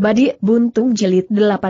Badi Buntung jelit 18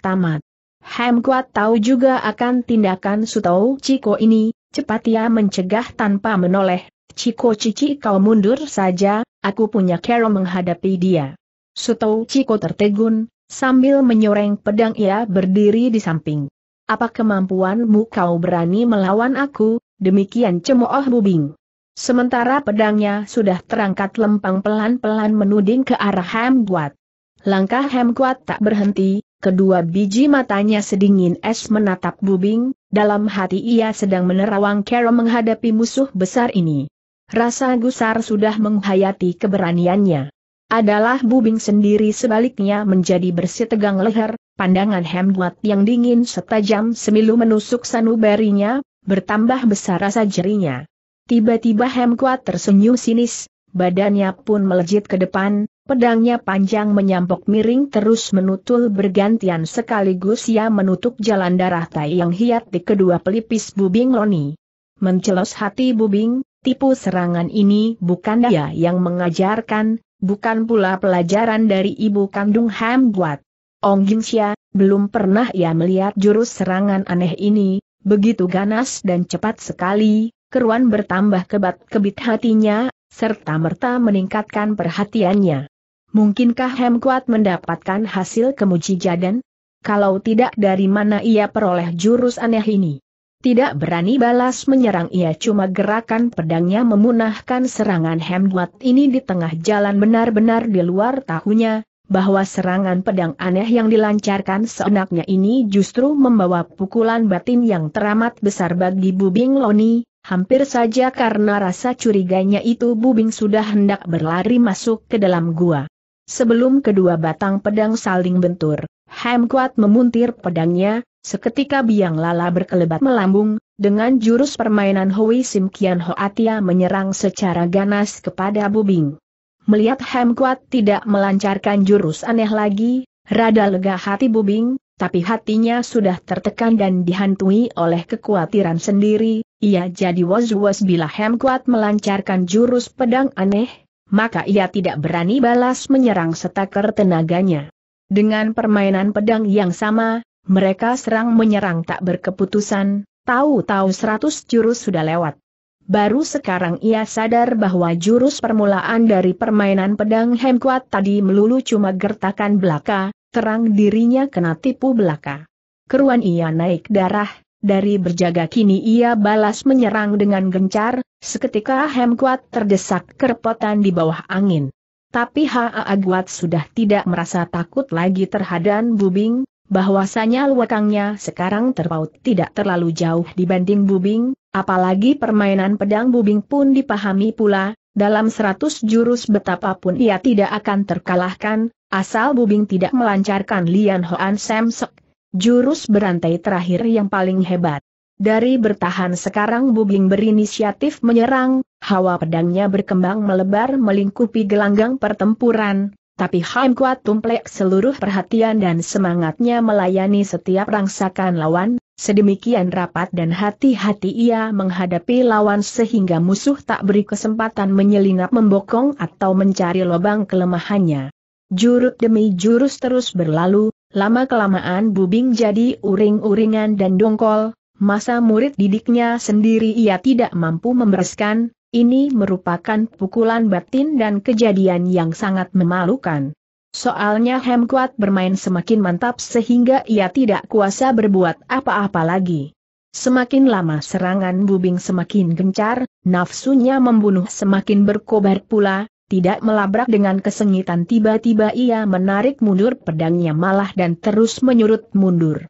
Tamat. Hem Kuat tahu juga akan tindakan Sutau Ciko ini, cepat ia mencegah tanpa menoleh. Ciko Cici kau mundur saja, aku punya kero menghadapi dia. Sutau Ciko tertegun, sambil menyoreng pedang ia berdiri di samping. Apa kemampuanmu kau berani melawan aku, demikian cemooh bubing. Sementara pedangnya sudah terangkat lempang pelan-pelan menuding ke arah Hem Kuat. Langkah Hem Kuat tak berhenti, kedua biji matanya sedingin es menatap bubing, dalam hati ia sedang menerawang Kero menghadapi musuh besar ini. Rasa gusar sudah menghayati keberaniannya. Adalah bubing sendiri sebaliknya menjadi bersih tegang leher, pandangan Hem Kuat yang dingin setajam semilu menusuk sanubarinya, bertambah besar rasa jerinya. Tiba-tiba Hem Kuat tersenyum sinis, badannya pun melejit ke depan, Pedangnya panjang menyampok miring terus menutul bergantian sekaligus ia menutup jalan darah tai yang hiat di kedua pelipis Bubing Roni. Mencelos hati Bubing, tipu serangan ini bukan dia yang mengajarkan, bukan pula pelajaran dari ibu kandung Ham buat. Ong Ginsya, belum pernah ia melihat jurus serangan aneh ini, begitu ganas dan cepat sekali, keruan bertambah kebat-kebit hatinya, serta merta meningkatkan perhatiannya. Mungkinkah Hem kuat mendapatkan hasil kemujijadan? Kalau tidak dari mana ia peroleh jurus aneh ini? Tidak berani balas menyerang ia cuma gerakan pedangnya memunahkan serangan Kuat ini di tengah jalan benar-benar di luar tahunya, bahwa serangan pedang aneh yang dilancarkan seenaknya ini justru membawa pukulan batin yang teramat besar bagi Bubing Loni, Hampir saja karena rasa curiganya itu Bubing sudah hendak berlari masuk ke dalam gua. Sebelum kedua batang pedang saling bentur, Ham Kuat memuntir pedangnya, seketika biang lala berkelebat melambung, dengan jurus permainan Hui Sim Kian Hoatia menyerang secara ganas kepada Bubing. Melihat Ham Kuat tidak melancarkan jurus aneh lagi, rada lega hati Bubing, tapi hatinya sudah tertekan dan dihantui oleh kekhawatiran sendiri, ia jadi was-was bila Ham Kuat melancarkan jurus pedang aneh, maka ia tidak berani balas menyerang setaker tenaganya. Dengan permainan pedang yang sama, mereka serang menyerang tak berkeputusan, tahu-tahu seratus jurus sudah lewat. Baru sekarang ia sadar bahwa jurus permulaan dari permainan pedang Hemkuat tadi melulu cuma gertakan belaka, terang dirinya kena tipu belaka. Keruan ia naik darah, dari berjaga kini ia balas menyerang dengan gencar, Seketika Hem Kuat terdesak kerepotan di bawah angin. Tapi Haa Guat sudah tidak merasa takut lagi terhadap Bubing, bahwasanya luakangnya sekarang terpaut tidak terlalu jauh dibanding Bubing, apalagi permainan pedang Bubing pun dipahami pula, dalam seratus jurus betapapun ia tidak akan terkalahkan, asal Bubing tidak melancarkan Lian Hoan Sek, jurus berantai terakhir yang paling hebat. Dari bertahan sekarang bubing berinisiatif menyerang, hawa pedangnya berkembang melebar melingkupi gelanggang pertempuran, tapi Haim Kuat tumplek seluruh perhatian dan semangatnya melayani setiap rangsakan lawan, sedemikian rapat dan hati-hati ia menghadapi lawan sehingga musuh tak beri kesempatan menyelinap membokong atau mencari lubang kelemahannya. Jurut demi jurus terus berlalu, lama-kelamaan Bubing jadi uring-uringan dan dongkol, masa murid didiknya sendiri ia tidak mampu membereskan, ini merupakan pukulan batin dan kejadian yang sangat memalukan. Soalnya Hem bermain semakin mantap sehingga ia tidak kuasa berbuat apa-apa lagi. Semakin lama serangan bubing semakin gencar, nafsunya membunuh semakin berkobar pula, tidak melabrak dengan kesengitan tiba-tiba ia menarik mundur pedangnya malah dan terus menyurut mundur.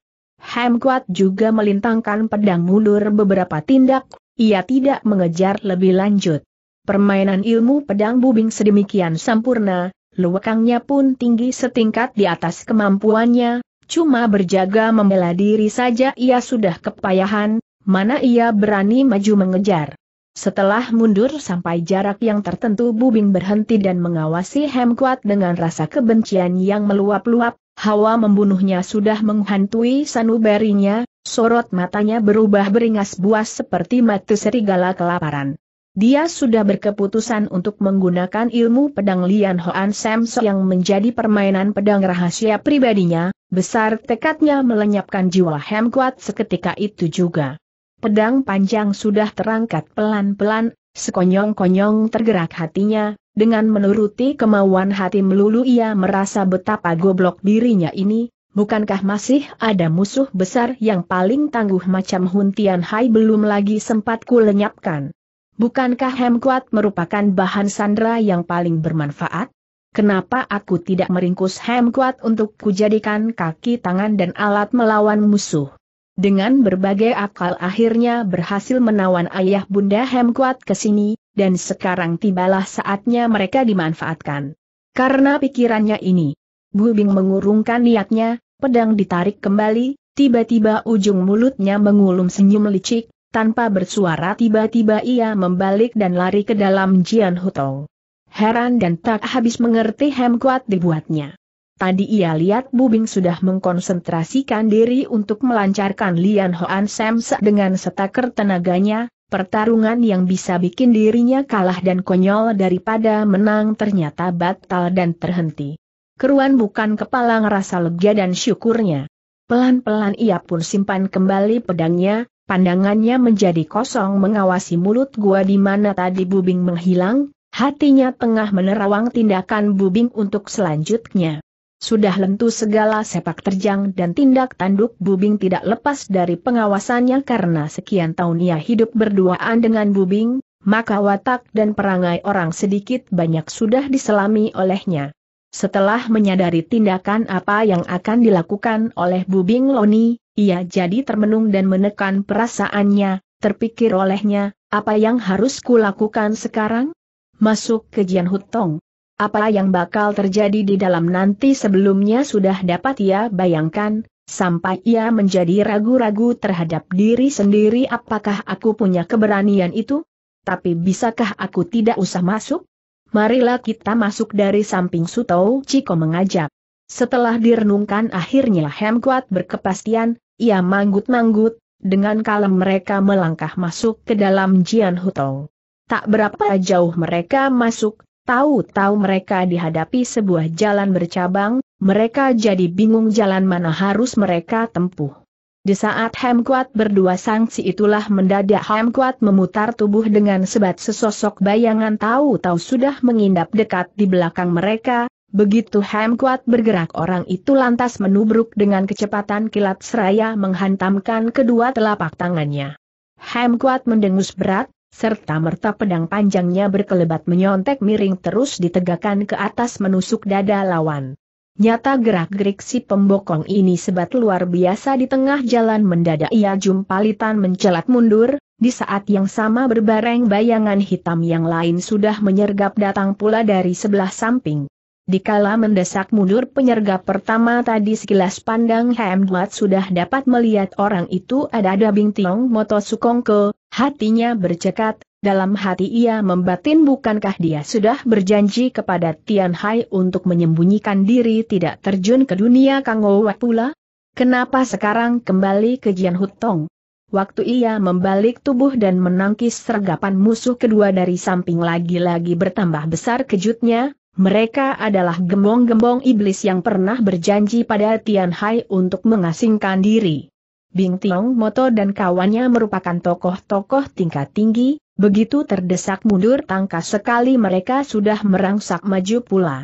Ham Kuat juga melintangkan pedang mundur beberapa tindak, ia tidak mengejar lebih lanjut. Permainan ilmu pedang bubing sedemikian sempurna, luwekangnya pun tinggi setingkat di atas kemampuannya, cuma berjaga membela diri saja ia sudah kepayahan, mana ia berani maju mengejar. Setelah mundur sampai jarak yang tertentu Bubing berhenti dan mengawasi Hemkuat dengan rasa kebencian yang meluap-luap, Hawa membunuhnya sudah menghantui sanubarinya, sorot matanya berubah beringas buas seperti mata serigala kelaparan. Dia sudah berkeputusan untuk menggunakan ilmu pedang Lian Hoan Samso yang menjadi permainan pedang rahasia pribadinya, besar tekadnya melenyapkan jiwa Hem Kuat seketika itu juga. Pedang panjang sudah terangkat pelan-pelan, sekonyong-konyong tergerak hatinya, dengan menuruti kemauan hati melulu ia merasa betapa goblok dirinya ini, bukankah masih ada musuh besar yang paling tangguh macam Hun Tian Hai belum lagi sempat ku lenyapkan. Bukankah Hem Kuat merupakan bahan sandra yang paling bermanfaat? Kenapa aku tidak meringkus Hem Kuat untuk kujadikan kaki tangan dan alat melawan musuh? Dengan berbagai akal akhirnya berhasil menawan ayah bunda Hem Kuat ke sini, dan sekarang tibalah saatnya mereka dimanfaatkan. Karena pikirannya ini, Bubing mengurungkan niatnya, pedang ditarik kembali, tiba-tiba ujung mulutnya mengulum senyum licik, tanpa bersuara tiba-tiba ia membalik dan lari ke dalam Jian Hutong. Heran dan tak habis mengerti Hem Kuat dibuatnya. Tadi ia lihat Bubing sudah mengkonsentrasikan diri untuk melancarkan Lian Hoan Sam dengan setaker tenaganya, pertarungan yang bisa bikin dirinya kalah dan konyol daripada menang ternyata batal dan terhenti. Keruan bukan kepala ngerasa lega dan syukurnya. Pelan-pelan ia pun simpan kembali pedangnya, pandangannya menjadi kosong mengawasi mulut gua di mana tadi Bubing menghilang, hatinya tengah menerawang tindakan Bubing untuk selanjutnya. Sudah lentu segala sepak terjang dan tindak tanduk Bubing tidak lepas dari pengawasannya karena sekian tahun ia hidup berduaan dengan Bubing, maka watak dan perangai orang sedikit banyak sudah diselami olehnya. Setelah menyadari tindakan apa yang akan dilakukan oleh Bubing Loni, ia jadi termenung dan menekan perasaannya, terpikir olehnya, apa yang harus kulakukan sekarang? Masuk ke Jian Hutong. Apa yang bakal terjadi di dalam nanti sebelumnya sudah dapat ia bayangkan, sampai ia menjadi ragu-ragu terhadap diri sendiri apakah aku punya keberanian itu? Tapi bisakah aku tidak usah masuk? Marilah kita masuk dari samping Suto Ciko mengajak. Setelah direnungkan akhirnya Hem Kuat berkepastian, ia manggut-manggut, dengan kalem mereka melangkah masuk ke dalam Jian Hutong. Tak berapa jauh mereka masuk, Tahu-tahu mereka dihadapi sebuah jalan bercabang, mereka jadi bingung jalan mana harus mereka tempuh. Di saat Hemkuat berdua sangsi itulah mendadak Hemkuat memutar tubuh dengan sebat sesosok bayangan tahu-tahu sudah mengindap dekat di belakang mereka, begitu Hemkuat bergerak orang itu lantas menubruk dengan kecepatan kilat seraya menghantamkan kedua telapak tangannya. Hemkuat mendengus berat, serta merta pedang panjangnya berkelebat menyontek miring terus ditegakkan ke atas menusuk dada lawan. Nyata gerak-gerik si pembokong ini sebat luar biasa di tengah jalan mendadak ia jumpalitan mencelat mundur, di saat yang sama berbareng bayangan hitam yang lain sudah menyergap datang pula dari sebelah samping. Dikala mendesak mundur penyergap pertama tadi sekilas pandang Hemdwat sudah dapat melihat orang itu ada Dabing Tiong Moto Sukongko, Hatinya bercekat, dalam hati ia membatin bukankah dia sudah berjanji kepada Tian Hai untuk menyembunyikan diri tidak terjun ke dunia Kang pula? Kenapa sekarang kembali ke Jian Hutong? Waktu ia membalik tubuh dan menangkis sergapan musuh kedua dari samping lagi-lagi bertambah besar kejutnya, mereka adalah gembong-gembong iblis yang pernah berjanji pada Tian Hai untuk mengasingkan diri. Bing Tiong Moto dan kawannya merupakan tokoh-tokoh tingkat tinggi, begitu terdesak mundur tangkas sekali mereka sudah merangsak maju pula.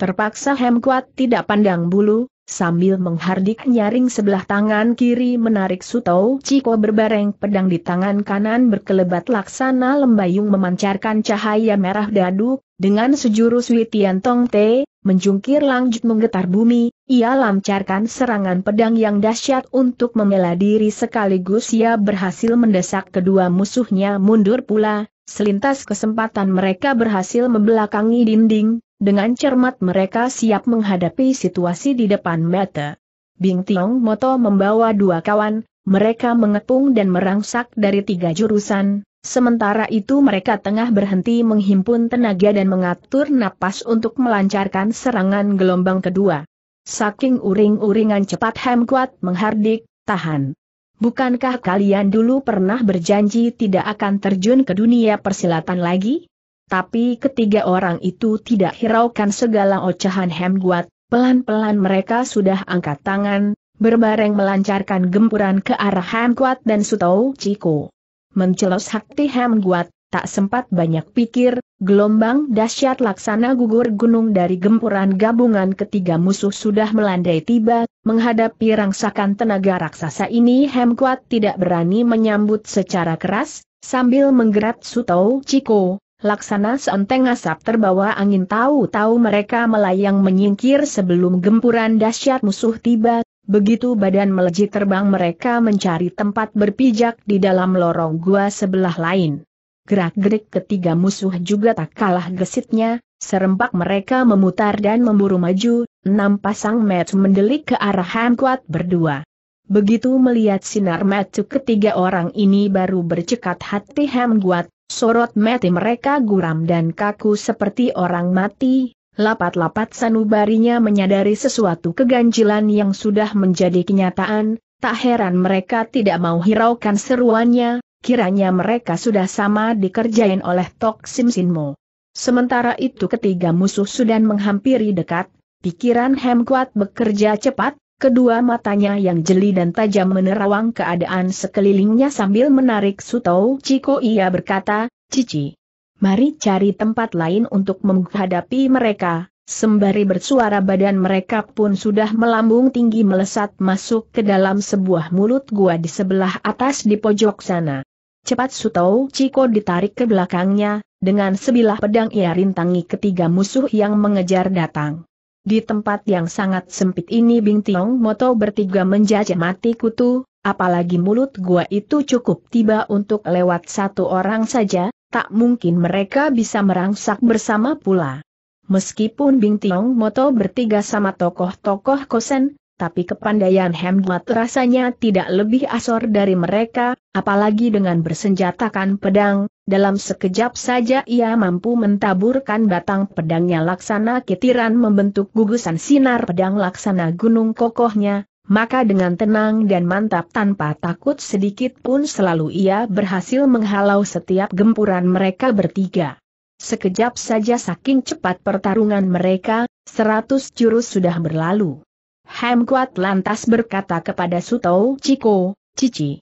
Terpaksa Hem Kuat tidak pandang bulu, sambil menghardik nyaring sebelah tangan kiri menarik Sutou Ciko berbareng pedang di tangan kanan berkelebat laksana lembayung memancarkan cahaya merah dadu, dengan sejurus Witian Tong Te, menjungkir lanjut menggetar bumi, ia lancarkan serangan pedang yang dahsyat untuk membela diri sekaligus ia berhasil mendesak kedua musuhnya mundur pula, selintas kesempatan mereka berhasil membelakangi dinding, dengan cermat mereka siap menghadapi situasi di depan mata. Bing Tiong Moto membawa dua kawan, mereka mengepung dan merangsak dari tiga jurusan, Sementara itu mereka tengah berhenti menghimpun tenaga dan mengatur napas untuk melancarkan serangan gelombang kedua. Saking uring-uringan cepat Ham menghardik, tahan. Bukankah kalian dulu pernah berjanji tidak akan terjun ke dunia persilatan lagi? Tapi ketiga orang itu tidak hiraukan segala ocehan Ham pelan-pelan mereka sudah angkat tangan, berbareng melancarkan gempuran ke arah Ham dan Sutau Ciko. Mencelos hakti Hemguat, tak sempat banyak pikir, gelombang dahsyat laksana gugur gunung dari gempuran gabungan ketiga musuh sudah melandai tiba, menghadapi rangsakan tenaga raksasa ini Hemkuat tidak berani menyambut secara keras, sambil menggerat Sutau Ciko, laksana seenteng asap terbawa angin tahu-tahu mereka melayang menyingkir sebelum gempuran dahsyat musuh tiba, Begitu badan melejit terbang mereka mencari tempat berpijak di dalam lorong gua sebelah lain. Gerak-gerik ketiga musuh juga tak kalah gesitnya, serempak mereka memutar dan memburu maju, enam pasang match mendelik ke arah Hamkuat berdua. Begitu melihat sinar metu ketiga orang ini baru bercekat hati Hamkuat, sorot mati mereka guram dan kaku seperti orang mati, Lapat-lapat sanubarinya menyadari sesuatu keganjilan yang sudah menjadi kenyataan, tak heran mereka tidak mau hiraukan seruannya, kiranya mereka sudah sama dikerjain oleh Tok Sim Sinmo. Sementara itu ketiga musuh sudah menghampiri dekat, pikiran Hem Kuat bekerja cepat, kedua matanya yang jeli dan tajam menerawang keadaan sekelilingnya sambil menarik Sutau Ciko ia berkata, Cici mari cari tempat lain untuk menghadapi mereka. Sembari bersuara badan mereka pun sudah melambung tinggi melesat masuk ke dalam sebuah mulut gua di sebelah atas di pojok sana. Cepat Sutou Ciko ditarik ke belakangnya, dengan sebilah pedang ia rintangi ketiga musuh yang mengejar datang. Di tempat yang sangat sempit ini Bing Tiong Moto bertiga menjajah mati kutu, apalagi mulut gua itu cukup tiba untuk lewat satu orang saja, tak mungkin mereka bisa merangsak bersama pula. Meskipun Bing Tiong Moto bertiga sama tokoh-tokoh kosen, tapi kepandaian Hemdlat rasanya tidak lebih asor dari mereka, apalagi dengan bersenjatakan pedang, dalam sekejap saja ia mampu mentaburkan batang pedangnya laksana ketiran membentuk gugusan sinar pedang laksana gunung kokohnya, maka dengan tenang dan mantap tanpa takut sedikit pun selalu ia berhasil menghalau setiap gempuran mereka bertiga. Sekejap saja saking cepat pertarungan mereka, seratus jurus sudah berlalu. Hem lantas berkata kepada Suto Ciko, Cici.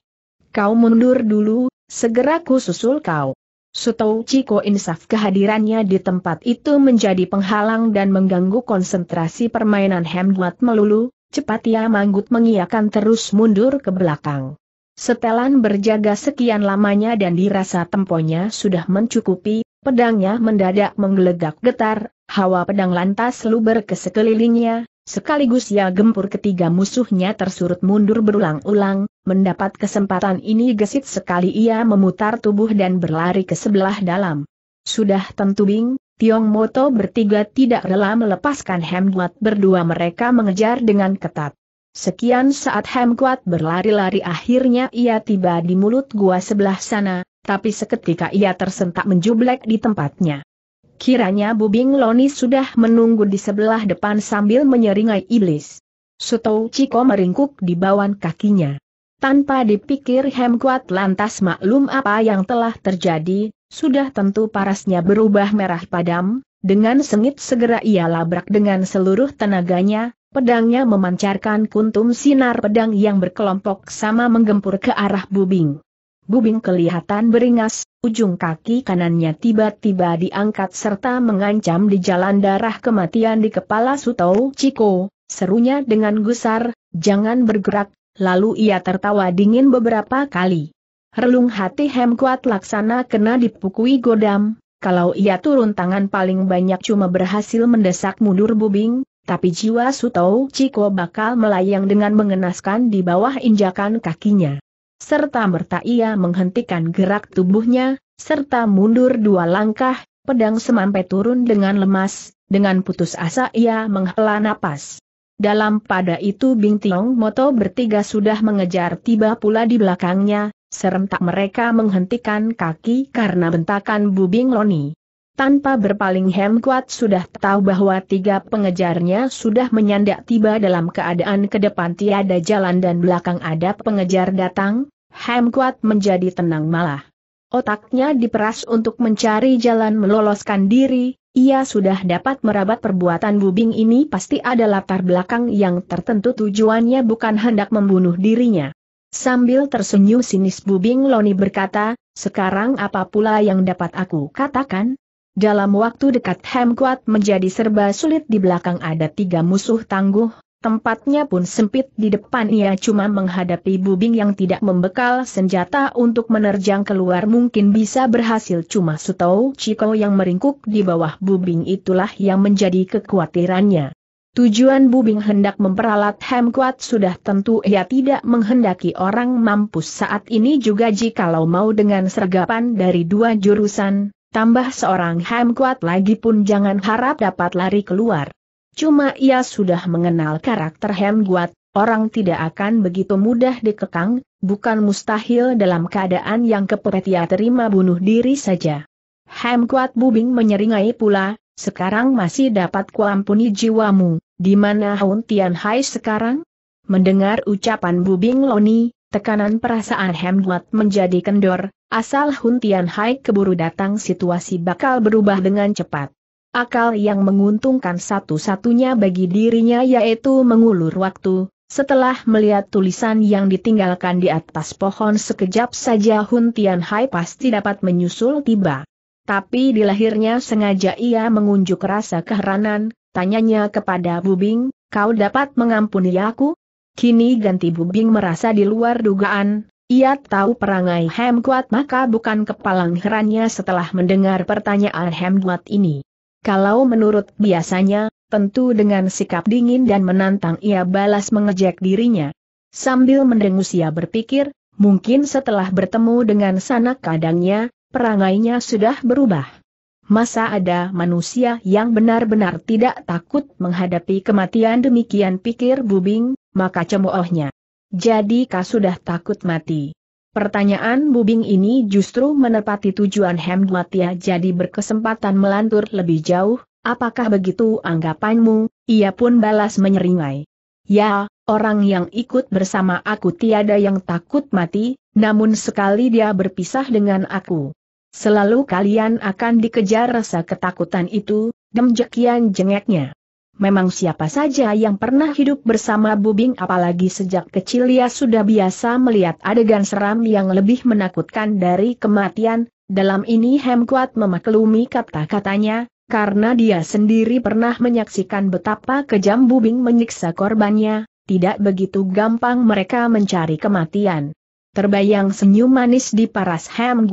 Kau mundur dulu, segera ku susul kau. Suto Ciko insaf kehadirannya di tempat itu menjadi penghalang dan mengganggu konsentrasi permainan Hemguat melulu, Cepat ia manggut mengiakan terus mundur ke belakang. Setelan berjaga sekian lamanya dan dirasa temponya sudah mencukupi, pedangnya mendadak menggelegak getar, hawa pedang lantas luber ke sekelilingnya, sekaligus ia gempur ketiga musuhnya tersurut mundur berulang-ulang, mendapat kesempatan ini gesit sekali ia memutar tubuh dan berlari ke sebelah dalam. Sudah tentu Bing, Tiong Moto bertiga tidak rela melepaskan Hem Kuat berdua mereka mengejar dengan ketat. Sekian saat Hem Kuat berlari-lari akhirnya ia tiba di mulut gua sebelah sana, tapi seketika ia tersentak menjublek di tempatnya. Kiranya Bubing Loni sudah menunggu di sebelah depan sambil menyeringai iblis. Suto Ciko meringkuk di bawah kakinya. Tanpa dipikir Hem Kuat lantas maklum apa yang telah terjadi, sudah tentu parasnya berubah merah padam, dengan sengit segera ia labrak dengan seluruh tenaganya, pedangnya memancarkan kuntum sinar pedang yang berkelompok sama menggempur ke arah Bubing. Bubing kelihatan beringas, ujung kaki kanannya tiba-tiba diangkat serta mengancam di jalan darah kematian di kepala Sutou Ciko, serunya dengan gusar, jangan bergerak, lalu ia tertawa dingin beberapa kali. Relung hati Hem Kuat Laksana kena dipukui godam, kalau ia turun tangan paling banyak cuma berhasil mendesak mundur bubing, tapi jiwa Sutau Ciko bakal melayang dengan mengenaskan di bawah injakan kakinya. Serta merta ia menghentikan gerak tubuhnya, serta mundur dua langkah, pedang semampai turun dengan lemas, dengan putus asa ia menghela napas. Dalam pada itu Bing Tiong Moto bertiga sudah mengejar tiba pula di belakangnya, Serentak mereka menghentikan kaki karena bentakan bubing Loni. Tanpa berpaling Hem Kuat sudah tahu bahwa tiga pengejarnya sudah menyandak tiba dalam keadaan ke depan tiada jalan dan belakang ada pengejar datang, Hem Kuat menjadi tenang malah. Otaknya diperas untuk mencari jalan meloloskan diri, ia sudah dapat merabat perbuatan bubing ini pasti ada latar belakang yang tertentu tujuannya bukan hendak membunuh dirinya. Sambil tersenyum sinis Bubing Loni berkata, sekarang apa pula yang dapat aku katakan? Dalam waktu dekat Hem menjadi serba sulit di belakang ada tiga musuh tangguh, tempatnya pun sempit di depan ia cuma menghadapi Bubing yang tidak membekal senjata untuk menerjang keluar mungkin bisa berhasil cuma Sutou Chiko yang meringkuk di bawah Bubing itulah yang menjadi kekhawatirannya. Tujuan Bubing hendak memperalat Hem Kuat sudah tentu ia tidak menghendaki orang mampus saat ini juga jikalau mau dengan sergapan dari dua jurusan, tambah seorang Hem Kuat lagi pun jangan harap dapat lari keluar. Cuma ia sudah mengenal karakter Hem Kuat, orang tidak akan begitu mudah dikekang, bukan mustahil dalam keadaan yang kepepet ia terima bunuh diri saja. Hem Kuat Bubing menyeringai pula, sekarang masih dapat kuampuni jiwamu, di mana Hun Tian Hai sekarang? Mendengar ucapan Bubing Loni, tekanan perasaan Hemdwat menjadi kendor, asal Hun Tian Hai keburu datang situasi bakal berubah dengan cepat. Akal yang menguntungkan satu-satunya bagi dirinya yaitu mengulur waktu, setelah melihat tulisan yang ditinggalkan di atas pohon sekejap saja Hun Tian Hai pasti dapat menyusul tiba. Tapi di lahirnya sengaja ia mengunjuk rasa keheranan, tanyanya kepada Bubing, kau dapat mengampuni aku? Kini ganti Bubing merasa di luar dugaan, ia tahu perangai Hem Kuat maka bukan kepalang herannya setelah mendengar pertanyaan Hem Kuat ini. Kalau menurut biasanya, tentu dengan sikap dingin dan menantang ia balas mengejek dirinya. Sambil mendengus ia berpikir, mungkin setelah bertemu dengan sanak kadangnya, perangainya sudah berubah. Masa ada manusia yang benar-benar tidak takut menghadapi kematian demikian pikir Bubing, maka cemoohnya. Jadi kau sudah takut mati? Pertanyaan Bubing ini justru menepati tujuan Hemdwatia jadi berkesempatan melantur lebih jauh, apakah begitu anggapanmu? Ia pun balas menyeringai. Ya, orang yang ikut bersama aku tiada yang takut mati, namun sekali dia berpisah dengan aku, Selalu kalian akan dikejar rasa ketakutan itu, demjekian jengeknya. Memang siapa saja yang pernah hidup bersama Bubing apalagi sejak kecil ia sudah biasa melihat adegan seram yang lebih menakutkan dari kematian, dalam ini Hem Kuat memaklumi kata-katanya, karena dia sendiri pernah menyaksikan betapa kejam Bubing menyiksa korbannya, tidak begitu gampang mereka mencari kematian. Terbayang senyum manis di paras Hem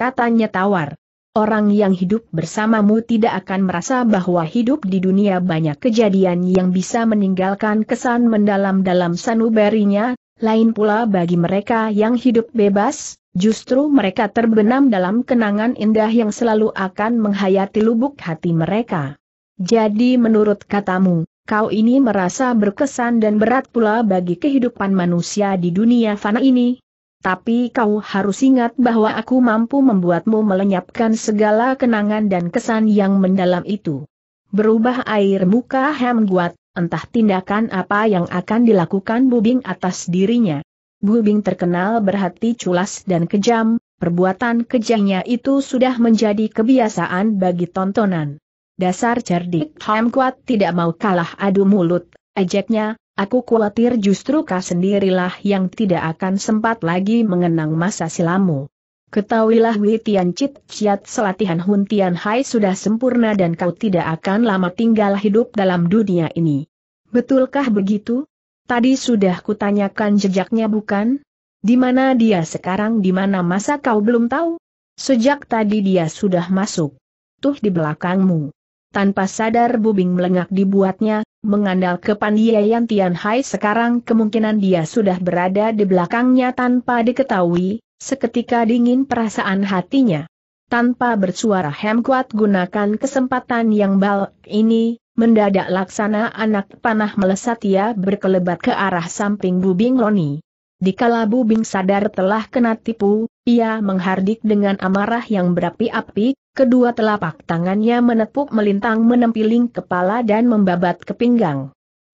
katanya tawar. Orang yang hidup bersamamu tidak akan merasa bahwa hidup di dunia banyak kejadian yang bisa meninggalkan kesan mendalam dalam sanubarinya, lain pula bagi mereka yang hidup bebas, justru mereka terbenam dalam kenangan indah yang selalu akan menghayati lubuk hati mereka. Jadi menurut katamu, kau ini merasa berkesan dan berat pula bagi kehidupan manusia di dunia fana ini? Tapi kau harus ingat bahwa aku mampu membuatmu melenyapkan segala kenangan dan kesan yang mendalam itu. Berubah air muka Hem entah tindakan apa yang akan dilakukan Bubing atas dirinya. Bubing terkenal berhati culas dan kejam, perbuatan kejamnya itu sudah menjadi kebiasaan bagi tontonan. Dasar cerdik Ham tidak mau kalah adu mulut, ejeknya, Aku khawatir justru kau sendirilah yang tidak akan sempat lagi mengenang masa silamu. Ketahuilah Wei Tian Chit Chiat selatihan Hun Tian Hai sudah sempurna dan kau tidak akan lama tinggal hidup dalam dunia ini. Betulkah begitu? Tadi sudah kutanyakan jejaknya bukan? Di mana dia sekarang di mana masa kau belum tahu? Sejak tadi dia sudah masuk. Tuh di belakangmu. Tanpa sadar bubing melengak dibuatnya, Mengandal kepandaian Tian Hai sekarang kemungkinan dia sudah berada di belakangnya tanpa diketahui, seketika dingin perasaan hatinya. Tanpa bersuara Hem Kuat gunakan kesempatan yang balik ini, mendadak laksana anak panah melesat ia berkelebat ke arah samping Bubing Loni. Dikala Bubing sadar telah kena tipu, ia menghardik dengan amarah yang berapi-api, kedua telapak tangannya menepuk melintang menempiling kepala dan membabat ke pinggang.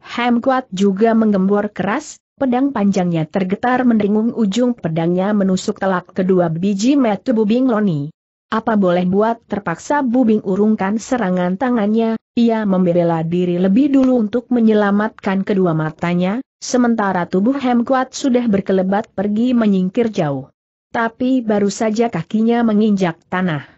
Ham juga menggembor keras, pedang panjangnya tergetar mendengung ujung pedangnya menusuk telak kedua biji metu bubing loni. Apa boleh buat terpaksa bubing urungkan serangan tangannya, ia membela diri lebih dulu untuk menyelamatkan kedua matanya, sementara tubuh Ham sudah berkelebat pergi menyingkir jauh. Tapi baru saja kakinya menginjak tanah.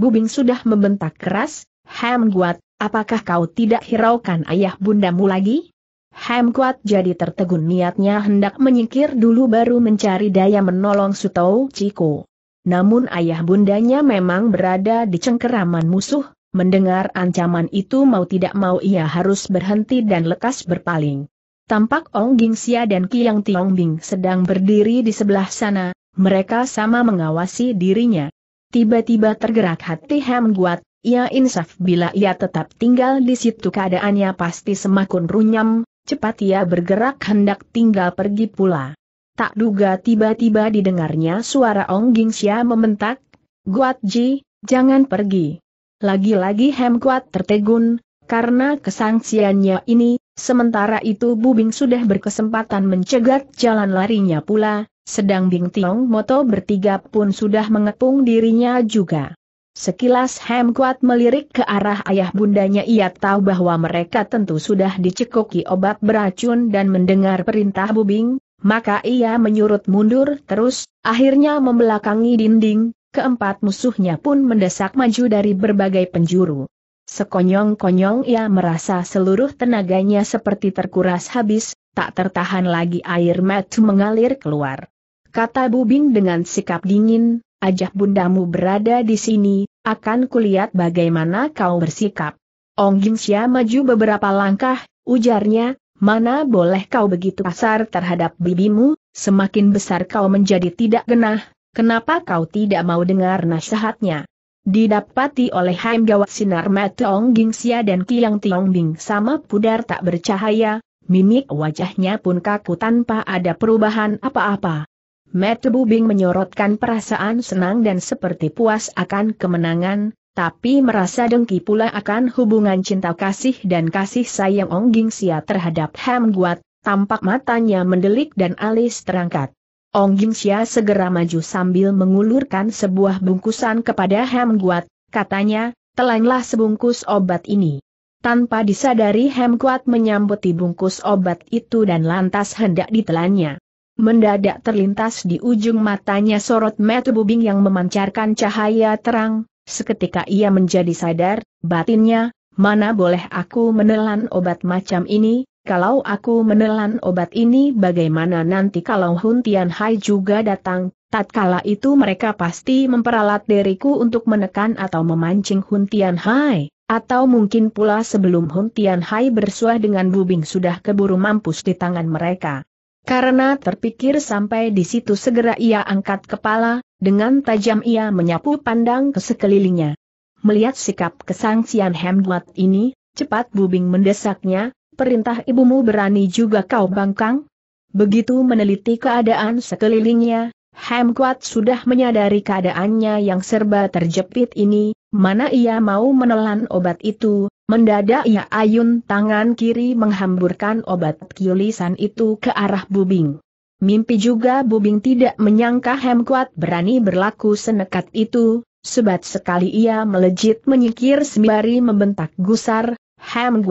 Bubing sudah membentak keras, Ham Guat, apakah kau tidak hiraukan ayah bundamu lagi? Ham Guat jadi tertegun niatnya hendak menyingkir dulu baru mencari daya menolong Sutou Ciko. Namun ayah bundanya memang berada di cengkeraman musuh, mendengar ancaman itu mau tidak mau ia harus berhenti dan lekas berpaling. Tampak Ong Gingsia dan Kiang Tiong Bing sedang berdiri di sebelah sana, mereka sama mengawasi dirinya. Tiba-tiba tergerak hati Ham Guat, ya insaf bila ia tetap tinggal di situ keadaannya pasti semakin runyam, cepat ia bergerak hendak tinggal pergi pula. Tak duga tiba-tiba didengarnya suara Ong Xia membentak, Guat Ji, jangan pergi. Lagi-lagi Hem Guat tertegun, karena kesangsiannya ini, Sementara itu Bubing sudah berkesempatan mencegat jalan larinya pula, sedang Bing Tiong Moto bertiga pun sudah mengepung dirinya juga. Sekilas Hem Kuat melirik ke arah ayah bundanya ia tahu bahwa mereka tentu sudah dicekoki obat beracun dan mendengar perintah Bubing, maka ia menyurut mundur terus, akhirnya membelakangi dinding, keempat musuhnya pun mendesak maju dari berbagai penjuru. Sekonyong-konyong ia merasa seluruh tenaganya seperti terkuras habis, tak tertahan lagi air mata mengalir keluar. Kata Bubing dengan sikap dingin, ajak bundamu berada di sini, akan kulihat bagaimana kau bersikap. Ong Jin maju beberapa langkah, ujarnya, mana boleh kau begitu kasar terhadap bibimu, semakin besar kau menjadi tidak genah, kenapa kau tidak mau dengar nasihatnya? Didapati oleh Haim Gawat Sinar Matong Gingsia dan Kiang Tiong Bing sama pudar tak bercahaya, mimik wajahnya pun kaku tanpa ada perubahan apa-apa. Metebu Bing menyorotkan perasaan senang dan seperti puas akan kemenangan, tapi merasa dengki pula akan hubungan cinta kasih dan kasih sayang Ong Gingsia terhadap Ham Guat, tampak matanya mendelik dan alis terangkat. Ong Gim Xia segera maju sambil mengulurkan sebuah bungkusan kepada Hem Guat, katanya, telanlah sebungkus obat ini. Tanpa disadari Hem Guat menyambuti bungkus obat itu dan lantas hendak ditelannya. Mendadak terlintas di ujung matanya sorot mata bubing yang memancarkan cahaya terang, seketika ia menjadi sadar, batinnya, mana boleh aku menelan obat macam ini, kalau aku menelan obat ini bagaimana nanti kalau Hun Tian Hai juga datang, tatkala itu mereka pasti memperalat diriku untuk menekan atau memancing Hun Tian Hai, atau mungkin pula sebelum Hun Tian Hai bersuah dengan bubing sudah keburu mampus di tangan mereka. Karena terpikir sampai di situ segera ia angkat kepala, dengan tajam ia menyapu pandang ke sekelilingnya. Melihat sikap kesangsian Hemduat ini, cepat Bubing mendesaknya, perintah ibumu berani juga kau bangkang? Begitu meneliti keadaan sekelilingnya, Ham sudah menyadari keadaannya yang serba terjepit ini, mana ia mau menelan obat itu, mendadak ia ayun tangan kiri menghamburkan obat kiulisan itu ke arah bubing. Mimpi juga Bubing tidak menyangka Hem berani berlaku senekat itu, sebat sekali ia melejit menyikir sembari membentak gusar, Hem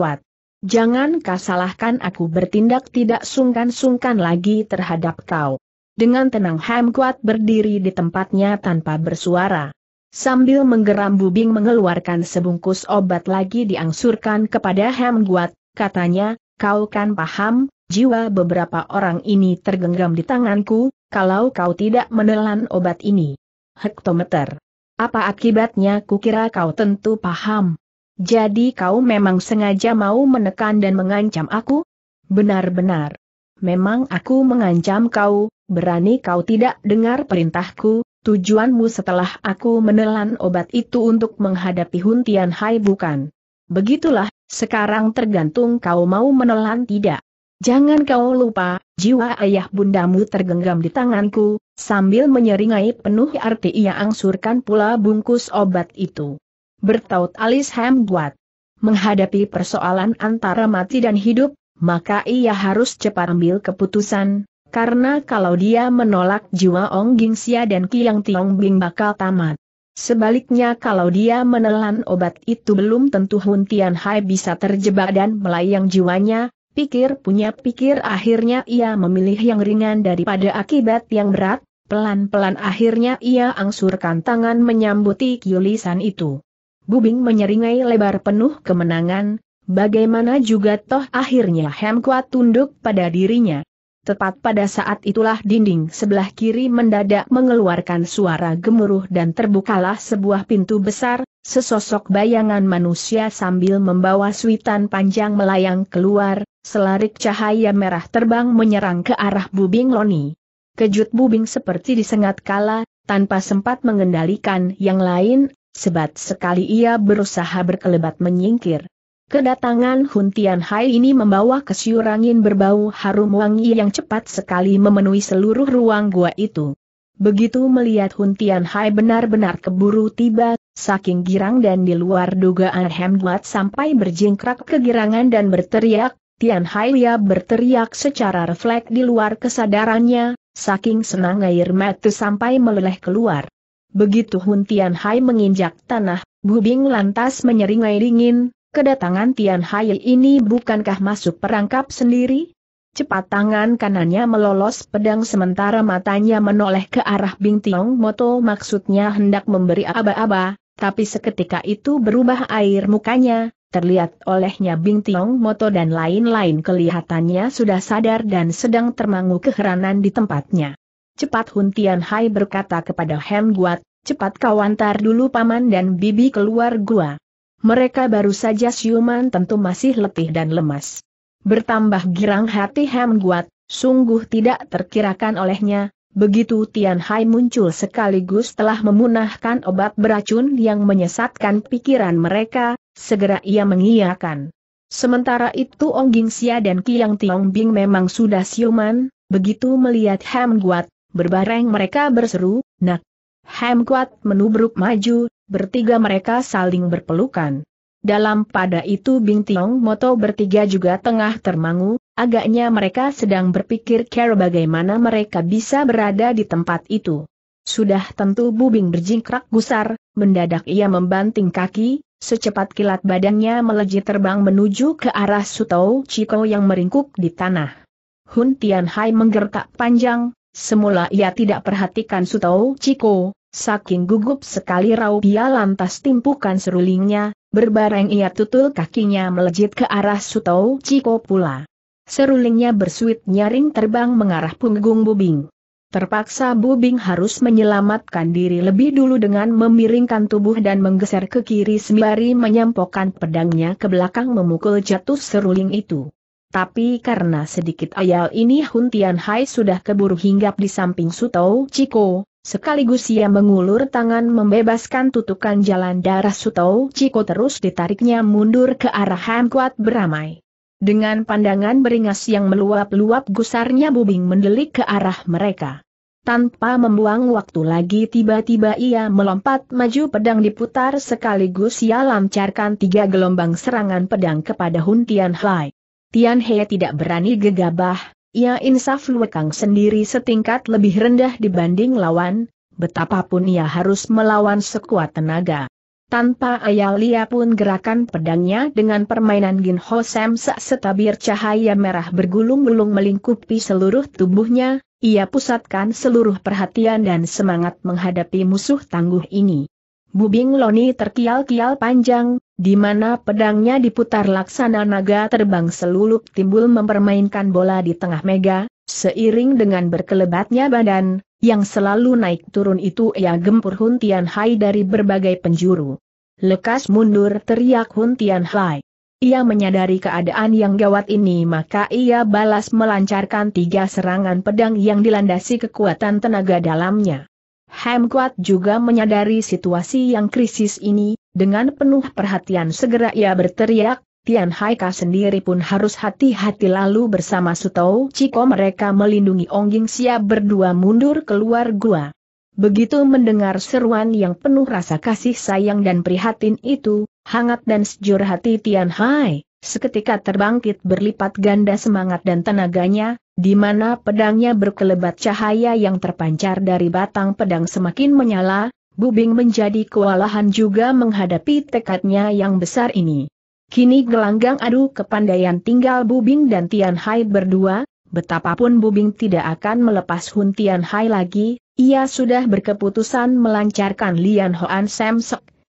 Jangan kau aku bertindak tidak sungkan-sungkan lagi terhadap kau. Dengan tenang Ham Kuat berdiri di tempatnya tanpa bersuara. Sambil menggeram bubing mengeluarkan sebungkus obat lagi diangsurkan kepada Ham Kuat, katanya, kau kan paham, jiwa beberapa orang ini tergenggam di tanganku, kalau kau tidak menelan obat ini. Hektometer. Apa akibatnya kukira kau tentu paham. Jadi kau memang sengaja mau menekan dan mengancam aku? Benar-benar. Memang aku mengancam kau, berani kau tidak dengar perintahku, tujuanmu setelah aku menelan obat itu untuk menghadapi Huntian Hai bukan? Begitulah, sekarang tergantung kau mau menelan tidak. Jangan kau lupa, jiwa ayah bundamu tergenggam di tanganku, sambil menyeringai penuh arti ia angsurkan pula bungkus obat itu bertaut alis Ham buat Menghadapi persoalan antara mati dan hidup, maka ia harus cepat ambil keputusan, karena kalau dia menolak jiwa Ong Gingsia dan Kiang Tiong Bing bakal tamat. Sebaliknya kalau dia menelan obat itu belum tentu Hun Tian Hai bisa terjebak dan melayang jiwanya, pikir punya pikir akhirnya ia memilih yang ringan daripada akibat yang berat, pelan-pelan akhirnya ia angsurkan tangan menyambuti kiulisan itu. Bubing menyeringai lebar penuh kemenangan, bagaimana juga toh akhirnya Hemkwa tunduk pada dirinya. Tepat pada saat itulah dinding sebelah kiri mendadak mengeluarkan suara gemuruh dan terbukalah sebuah pintu besar, sesosok bayangan manusia sambil membawa suitan panjang melayang keluar, selarik cahaya merah terbang menyerang ke arah Bubing Loni. Kejut Bubing seperti disengat kala, tanpa sempat mengendalikan yang lain, Sebat sekali ia berusaha berkelebat menyingkir. Kedatangan Huntian Hai ini membawa kesyurangin berbau harum wangi yang cepat sekali memenuhi seluruh ruang gua itu. Begitu melihat Huntian Hai benar-benar keburu tiba, saking girang dan di luar dugaan hemdwat sampai berjingkrak kegirangan dan berteriak, Tian Hai Lia berteriak secara refleks di luar kesadarannya, saking senang air mata sampai meleleh keluar. Begitu Hun Tian Hai menginjak tanah, Bubing lantas menyeringai dingin, kedatangan Tian Hai ini bukankah masuk perangkap sendiri? Cepat tangan kanannya melolos pedang sementara matanya menoleh ke arah Bing Tiong Moto maksudnya hendak memberi aba-aba, tapi seketika itu berubah air mukanya, terlihat olehnya Bing Tiong Moto dan lain-lain kelihatannya sudah sadar dan sedang termangu keheranan di tempatnya. Cepat Hun Tian Hai berkata kepada Hen Guat, cepat kau antar dulu paman dan bibi keluar gua. Mereka baru saja siuman tentu masih letih dan lemas. Bertambah girang hati Hen Guat, sungguh tidak terkirakan olehnya, begitu Tian Hai muncul sekaligus telah memunahkan obat beracun yang menyesatkan pikiran mereka, segera ia mengiyakan. Sementara itu Ong Gingsia dan Kiang Tiong Bing memang sudah siuman, begitu melihat Hem Guat, Berbareng mereka berseru, nak. Hem kuat menubruk maju, bertiga mereka saling berpelukan. Dalam pada itu Bing Tiong Moto bertiga juga tengah termangu, agaknya mereka sedang berpikir care bagaimana mereka bisa berada di tempat itu. Sudah tentu Bubing berjingkrak gusar, mendadak ia membanting kaki, secepat kilat badannya melejit terbang menuju ke arah Sutou Chiko yang meringkuk di tanah. Hun Tian Hai menggertak panjang, Semula ia tidak perhatikan Sutau Ciko, saking gugup sekali Raubia lantas timpukan serulingnya, berbareng ia tutul kakinya melejit ke arah Sutau Ciko pula. Serulingnya bersuit nyaring terbang mengarah punggung Bubing. Terpaksa Bubing harus menyelamatkan diri lebih dulu dengan memiringkan tubuh dan menggeser ke kiri sembari menyampokkan pedangnya ke belakang memukul jatuh seruling itu. Tapi karena sedikit ayal ini Hun Tian Hai sudah keburu hinggap di samping Sutou Chiko, sekaligus ia mengulur tangan membebaskan tutukan jalan darah Sutou Chiko terus ditariknya mundur ke arah Ham beramai. Dengan pandangan beringas yang meluap-luap gusarnya bubing mendelik ke arah mereka. Tanpa membuang waktu lagi tiba-tiba ia melompat maju pedang diputar sekaligus ia lancarkan tiga gelombang serangan pedang kepada Hun Tian Hai. Tian He tidak berani gegabah, ia insaf Luekang sendiri setingkat lebih rendah dibanding lawan, betapapun ia harus melawan sekuat tenaga. Tanpa ayal ia pun gerakan pedangnya dengan permainan Gin Ho Sam setabir cahaya merah bergulung-gulung melingkupi seluruh tubuhnya, ia pusatkan seluruh perhatian dan semangat menghadapi musuh tangguh ini. Bubing Loni terkial-kial panjang, di mana pedangnya diputar laksana naga terbang selulup timbul mempermainkan bola di tengah mega, seiring dengan berkelebatnya badan, yang selalu naik turun itu ia gempur Hun Tian Hai dari berbagai penjuru. Lekas mundur teriak Hun Tian Hai. Ia menyadari keadaan yang gawat ini maka ia balas melancarkan tiga serangan pedang yang dilandasi kekuatan tenaga dalamnya. Hem juga menyadari situasi yang krisis ini, dengan penuh perhatian segera ia berteriak, Tian Haika sendiri pun harus hati-hati lalu bersama Sutou Ciko mereka melindungi Ongging Xia berdua mundur keluar gua. Begitu mendengar seruan yang penuh rasa kasih sayang dan prihatin itu, hangat dan sejur hati Tian Hai, seketika terbangkit berlipat ganda semangat dan tenaganya, di mana pedangnya berkelebat cahaya yang terpancar dari batang pedang semakin menyala, Bubing menjadi kewalahan juga menghadapi tekadnya yang besar ini. Kini gelanggang adu kepandaian tinggal Bubing dan Tian Hai berdua, betapapun Bubing tidak akan melepas Hun Tian Hai lagi, ia sudah berkeputusan melancarkan Lian Hoan Sam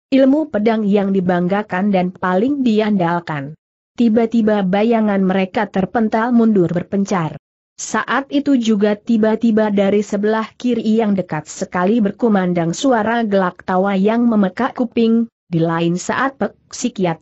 ilmu pedang yang dibanggakan dan paling diandalkan. Tiba-tiba bayangan mereka terpental mundur berpencar. Saat itu juga tiba-tiba dari sebelah kiri yang dekat sekali berkumandang suara gelak tawa yang memekak kuping, di lain saat Pek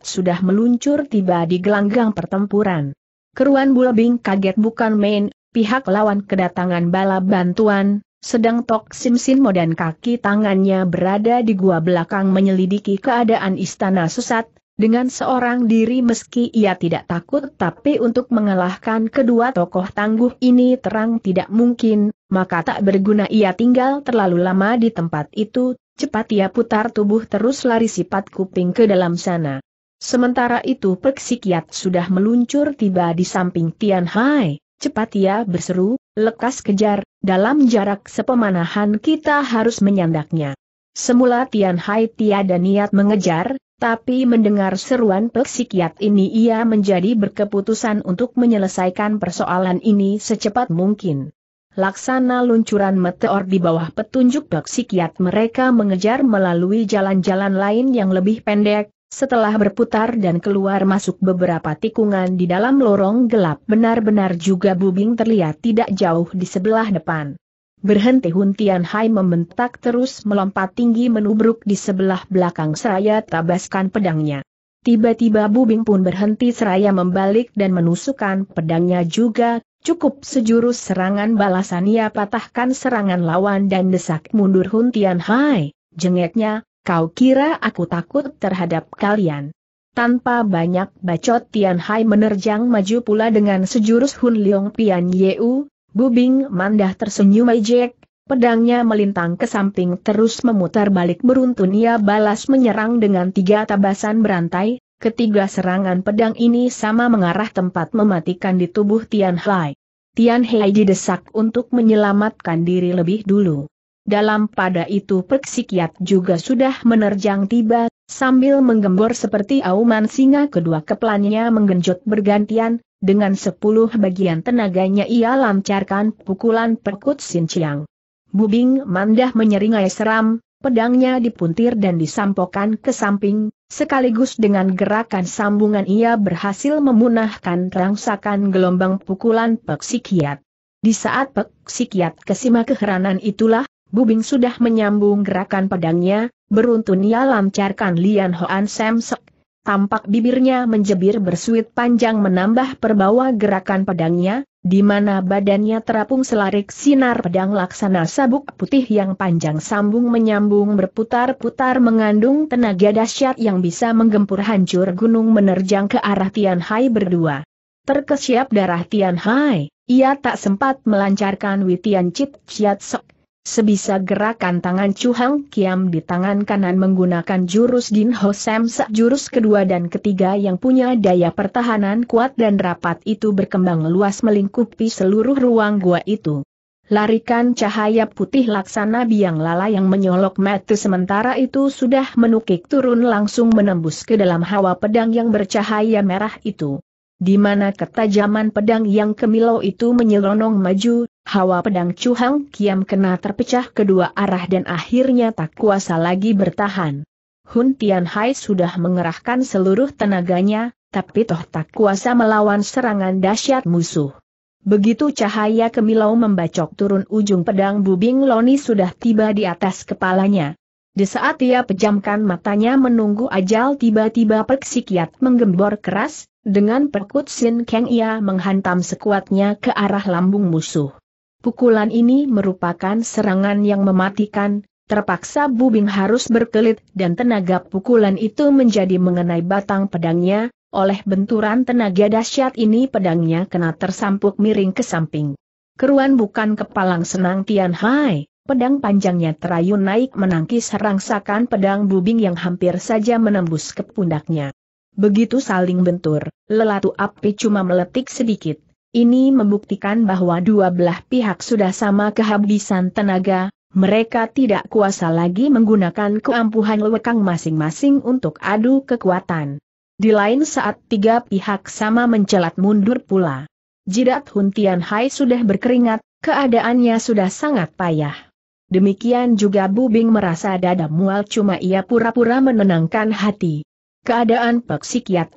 sudah meluncur tiba di gelanggang pertempuran. Keruan bulbing kaget bukan main, pihak lawan kedatangan bala bantuan, sedang Tok Sim dan kaki tangannya berada di gua belakang menyelidiki keadaan istana susat. Dengan seorang diri meski ia tidak takut tapi untuk mengalahkan kedua tokoh tangguh ini terang tidak mungkin, maka tak berguna ia tinggal terlalu lama di tempat itu, cepat ia putar tubuh terus lari sifat kuping ke dalam sana. Sementara itu Peksikiat sudah meluncur tiba di samping Tian Hai, cepat ia berseru, lekas kejar, dalam jarak sepemanahan kita harus menyandaknya. Semula Tian Hai tiada niat mengejar, tapi mendengar seruan peksikiat ini ia menjadi berkeputusan untuk menyelesaikan persoalan ini secepat mungkin. Laksana luncuran meteor di bawah petunjuk peksikiat mereka mengejar melalui jalan-jalan lain yang lebih pendek, setelah berputar dan keluar masuk beberapa tikungan di dalam lorong gelap benar-benar juga bubing terlihat tidak jauh di sebelah depan. Berhenti Hun Tian Hai membentak terus melompat tinggi menubruk di sebelah belakang seraya tabaskan pedangnya. Tiba-tiba Bubing pun berhenti seraya membalik dan menusukkan pedangnya juga, cukup sejurus serangan balasan ia patahkan serangan lawan dan desak mundur Hun Tian Hai, jengeknya, kau kira aku takut terhadap kalian. Tanpa banyak bacot Tian Hai menerjang maju pula dengan sejurus Hun Leong Pian Yeu, Bubing Mandah tersenyum ejek, pedangnya melintang ke samping terus memutar balik beruntun ia balas menyerang dengan tiga tabasan berantai, ketiga serangan pedang ini sama mengarah tempat mematikan di tubuh Tian Hai. Tian Hai didesak untuk menyelamatkan diri lebih dulu. Dalam pada itu perksikiat juga sudah menerjang tiba, sambil menggembor seperti auman singa kedua keplannya menggenjot bergantian, dengan sepuluh bagian tenaganya ia lancarkan pukulan perkut Sin Chiang. Bubing Mandah menyeringai seram, pedangnya dipuntir dan disampokan ke samping, sekaligus dengan gerakan sambungan ia berhasil memunahkan rangsakan gelombang pukulan Pek Sikiat. Di saat Pek Sikiat kesima keheranan itulah, Bubing sudah menyambung gerakan pedangnya, beruntun ia lancarkan Lian Hoan Sam Sek tampak bibirnya menjebir bersuit panjang menambah perbawa gerakan pedangnya, di mana badannya terapung selarik sinar pedang laksana sabuk putih yang panjang sambung menyambung berputar-putar mengandung tenaga dahsyat yang bisa menggempur hancur gunung menerjang ke arah Tian Hai berdua. Terkesiap darah Tian Hai, ia tak sempat melancarkan Witian Chit Chiat Sok Sebisa gerakan tangan Chu Hang Kiam di tangan kanan menggunakan jurus Jin Ho Sam Sa jurus kedua dan ketiga yang punya daya pertahanan kuat dan rapat itu berkembang luas melingkupi seluruh ruang gua itu. Larikan cahaya putih laksana biang lala yang menyolok mata sementara itu sudah menukik turun langsung menembus ke dalam hawa pedang yang bercahaya merah itu. Di mana ketajaman pedang yang kemilau itu menyelonong maju, Hawa pedang Chu Hang Kiam kena terpecah kedua arah dan akhirnya tak kuasa lagi bertahan. Hun Tian Hai sudah mengerahkan seluruh tenaganya, tapi toh tak kuasa melawan serangan dahsyat musuh. Begitu cahaya kemilau membacok turun ujung pedang Bubing Loni sudah tiba di atas kepalanya. Di saat ia pejamkan matanya menunggu ajal tiba-tiba perksikiat menggembor keras, dengan perkut Sin Kang ia menghantam sekuatnya ke arah lambung musuh. Pukulan ini merupakan serangan yang mematikan, terpaksa Bubing harus berkelit dan tenaga pukulan itu menjadi mengenai batang pedangnya, oleh benturan tenaga dahsyat ini pedangnya kena tersampuk miring ke samping. Keruan bukan kepalang senang Tian Hai, pedang panjangnya terayun naik menangkis rangsakan pedang Bubing yang hampir saja menembus ke pundaknya. Begitu saling bentur, lelatu api cuma meletik sedikit. Ini membuktikan bahwa dua belah pihak sudah sama kehabisan tenaga, mereka tidak kuasa lagi menggunakan keampuhan lekang masing-masing untuk adu kekuatan. Di lain saat tiga pihak sama mencelat mundur pula. Jidat Hun Hai sudah berkeringat, keadaannya sudah sangat payah. Demikian juga Bubing merasa dada mual cuma ia pura-pura menenangkan hati. Keadaan Pek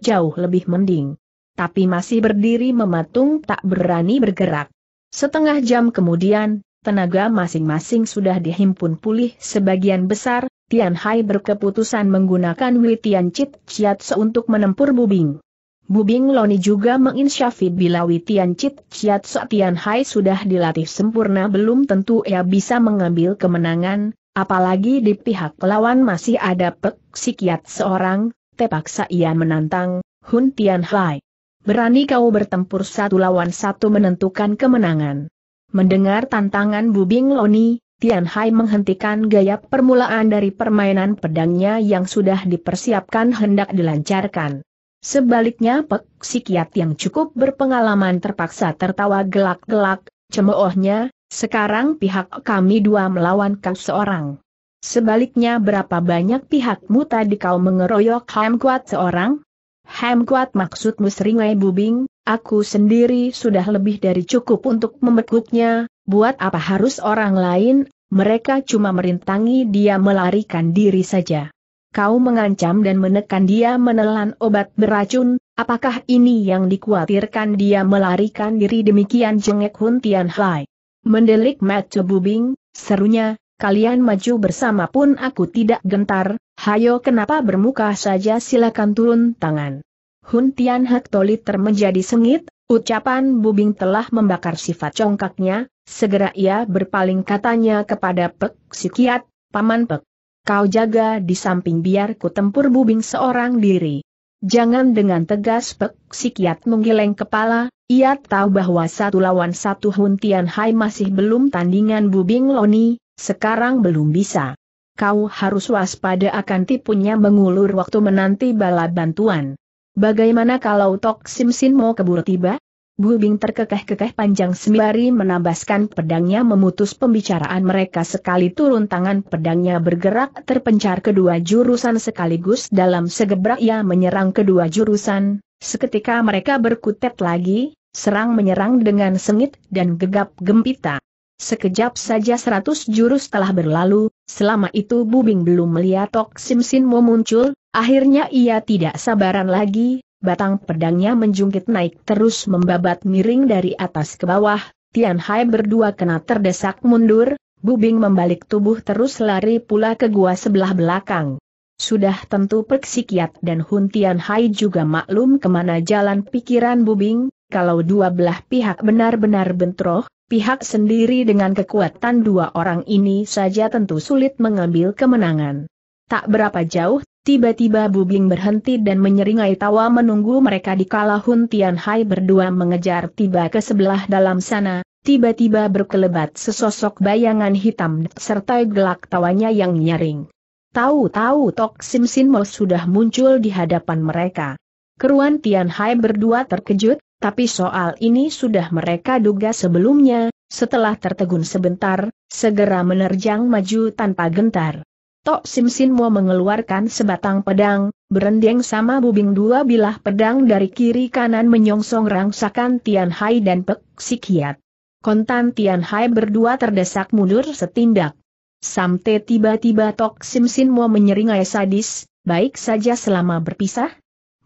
jauh lebih mending tapi masih berdiri mematung tak berani bergerak. Setengah jam kemudian, tenaga masing-masing sudah dihimpun pulih sebagian besar, Tian Hai berkeputusan menggunakan Wei Tian Chit Chiatse untuk menempur Bubing. Bubing Loni juga menginsyafi bila Wei Tian Chit Chiatse Tian Hai sudah dilatih sempurna belum tentu ia bisa mengambil kemenangan, apalagi di pihak lawan masih ada Pek Sikiat seorang, tepaksa ia menantang Hun Tian Hai. Berani kau bertempur satu lawan satu menentukan kemenangan. Mendengar tantangan Bubing Loni, Tian Hai menghentikan gaya permulaan dari permainan pedangnya yang sudah dipersiapkan hendak dilancarkan. Sebaliknya Pek Sikiat yang cukup berpengalaman terpaksa tertawa gelak-gelak, cemoohnya, sekarang pihak kami dua melawan kau seorang. Sebaliknya berapa banyak pihakmu tadi kau mengeroyok Ham Kuat seorang? Ham kuat maksudmu seringai bubing, aku sendiri sudah lebih dari cukup untuk membekuknya, buat apa harus orang lain, mereka cuma merintangi dia melarikan diri saja. Kau mengancam dan menekan dia menelan obat beracun, apakah ini yang dikhawatirkan dia melarikan diri demikian jengek Hun Tian Hai? Mendelik mata bubing, serunya, kalian maju bersama pun aku tidak gentar, Hayo kenapa bermuka saja silakan turun tangan. Hun Tian Hek Toliter menjadi sengit, ucapan Bubing telah membakar sifat congkaknya, segera ia berpaling katanya kepada Pek Sikiat, Paman Pek. Kau jaga di samping biar ku tempur Bubing seorang diri. Jangan dengan tegas Pek Sikiat menggeleng kepala, ia tahu bahwa satu lawan satu Hun Tian Hai masih belum tandingan Bubing Loni, sekarang belum bisa kau harus waspada akan tipunya mengulur waktu menanti bala bantuan. Bagaimana kalau Tok Sim mau keburu tiba? Bu Bing terkekeh-kekeh panjang sembari menambaskan pedangnya memutus pembicaraan mereka sekali turun tangan pedangnya bergerak terpencar kedua jurusan sekaligus dalam segebrak ia menyerang kedua jurusan, seketika mereka berkutet lagi, serang menyerang dengan sengit dan gegap gempita. Sekejap saja seratus jurus telah berlalu, Selama itu Bubing belum melihat Tok Sim Sinmo muncul, akhirnya ia tidak sabaran lagi, batang pedangnya menjungkit naik terus membabat miring dari atas ke bawah, Tian Hai berdua kena terdesak mundur, Bubing membalik tubuh terus lari pula ke gua sebelah belakang. Sudah tentu perksikiat dan Hun Tian Hai juga maklum kemana jalan pikiran Bubing, kalau dua belah pihak benar-benar bentroh, pihak sendiri dengan kekuatan dua orang ini saja tentu sulit mengambil kemenangan. Tak berapa jauh, tiba-tiba Bubing berhenti dan menyeringai tawa menunggu mereka di kala Hun Hai berdua mengejar tiba ke sebelah dalam sana, tiba-tiba berkelebat sesosok bayangan hitam serta gelak tawanya yang nyaring. Tahu-tahu Tok Sim Sin Mo sudah muncul di hadapan mereka. Keruan Tian Hai berdua terkejut, tapi soal ini sudah mereka duga sebelumnya, setelah tertegun sebentar, segera menerjang maju tanpa gentar. Tok Sim Sin mengeluarkan sebatang pedang, berendeng sama bubing dua bilah pedang dari kiri kanan menyongsong rangsakan Tian Hai dan Pek Sikiat. Kontan Tian Hai berdua terdesak mundur setindak. Sampai tiba-tiba Tok Sim Sin menyeringai sadis, baik saja selama berpisah.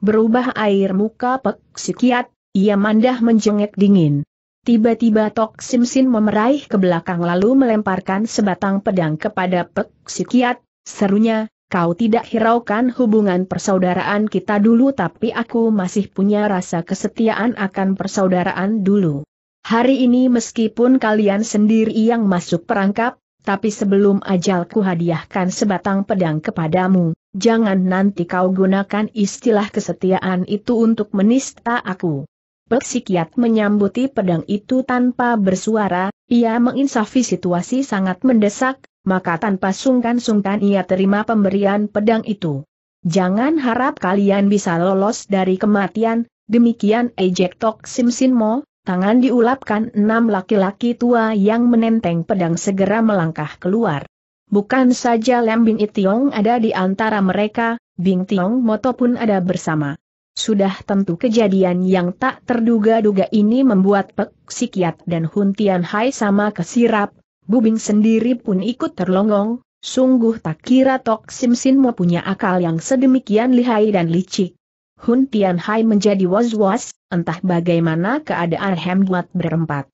Berubah air muka Pek Sikiat ia mandah menjengek dingin. Tiba-tiba Tok Sim Sin memeraih ke belakang lalu melemparkan sebatang pedang kepada Pek Sikiat, serunya, kau tidak hiraukan hubungan persaudaraan kita dulu tapi aku masih punya rasa kesetiaan akan persaudaraan dulu. Hari ini meskipun kalian sendiri yang masuk perangkap, tapi sebelum ajalku hadiahkan sebatang pedang kepadamu, jangan nanti kau gunakan istilah kesetiaan itu untuk menista aku. Peksikiat menyambuti pedang itu tanpa bersuara, ia menginsafi situasi sangat mendesak, maka tanpa sungkan-sungkan ia terima pemberian pedang itu. Jangan harap kalian bisa lolos dari kematian, demikian ejek Tok Sim tangan diulapkan enam laki-laki tua yang menenteng pedang segera melangkah keluar. Bukan saja Lem Bing Itiong ada di antara mereka, Bing Tiong Moto pun ada bersama. Sudah tentu kejadian yang tak terduga-duga ini membuat Pek Sikiat dan Hun Tian Hai sama kesirap, Bubing sendiri pun ikut terlongong, sungguh tak kira Tok Sim Sin Mo punya akal yang sedemikian lihai dan licik. Hun Tian Hai menjadi was-was, entah bagaimana keadaan Hemdlat berempat.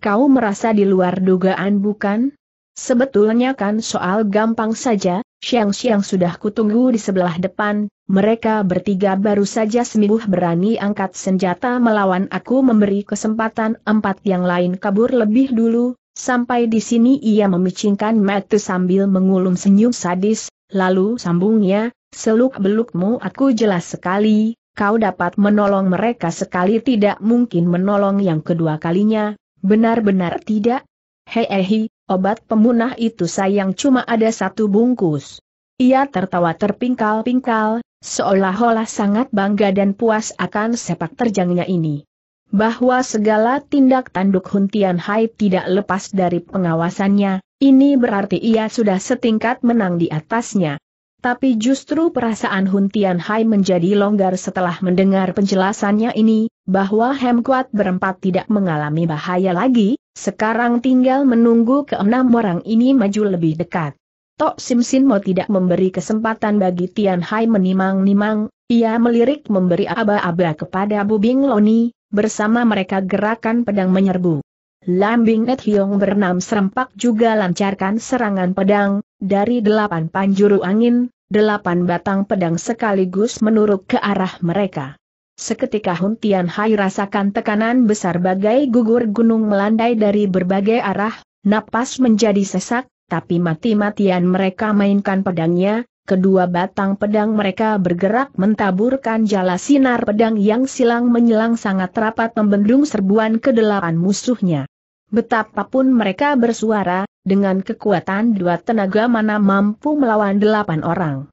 Kau merasa di luar dugaan bukan? Sebetulnya kan soal gampang saja, Siang Siang sudah kutunggu di sebelah depan, mereka bertiga baru saja sembuh berani angkat senjata melawan aku memberi kesempatan empat yang lain kabur lebih dulu, sampai di sini ia memicingkan mata sambil mengulum senyum sadis, lalu sambungnya, seluk-belukmu aku jelas sekali, kau dapat menolong mereka sekali tidak mungkin menolong yang kedua kalinya, benar-benar tidak? Hei Hehehe, Obat pemunah itu sayang cuma ada satu bungkus. Ia tertawa terpingkal-pingkal, seolah-olah sangat bangga dan puas akan sepak terjangnya ini. Bahwa segala tindak tanduk Huntian Hai tidak lepas dari pengawasannya, ini berarti ia sudah setingkat menang di atasnya. Tapi justru perasaan Huntian Hai menjadi longgar setelah mendengar penjelasannya ini, bahwa Hemkuat berempat tidak mengalami bahaya lagi, sekarang tinggal menunggu keenam orang ini maju lebih dekat. Tok Sim Sin Mo tidak memberi kesempatan bagi Tian Hai menimang-nimang, ia melirik memberi aba-aba kepada Bu Bing Loni, bersama mereka gerakan pedang menyerbu. Lam Bing Net Hiong bernam serempak juga lancarkan serangan pedang, dari delapan panjuru angin, delapan batang pedang sekaligus menurut ke arah mereka. Seketika Hun Tian Hai rasakan tekanan besar bagai gugur gunung melandai dari berbagai arah, napas menjadi sesak, tapi mati-matian mereka mainkan pedangnya, kedua batang pedang mereka bergerak mentaburkan jala sinar pedang yang silang menyilang sangat rapat membendung serbuan kedelapan musuhnya. Betapapun mereka bersuara, dengan kekuatan dua tenaga mana mampu melawan delapan orang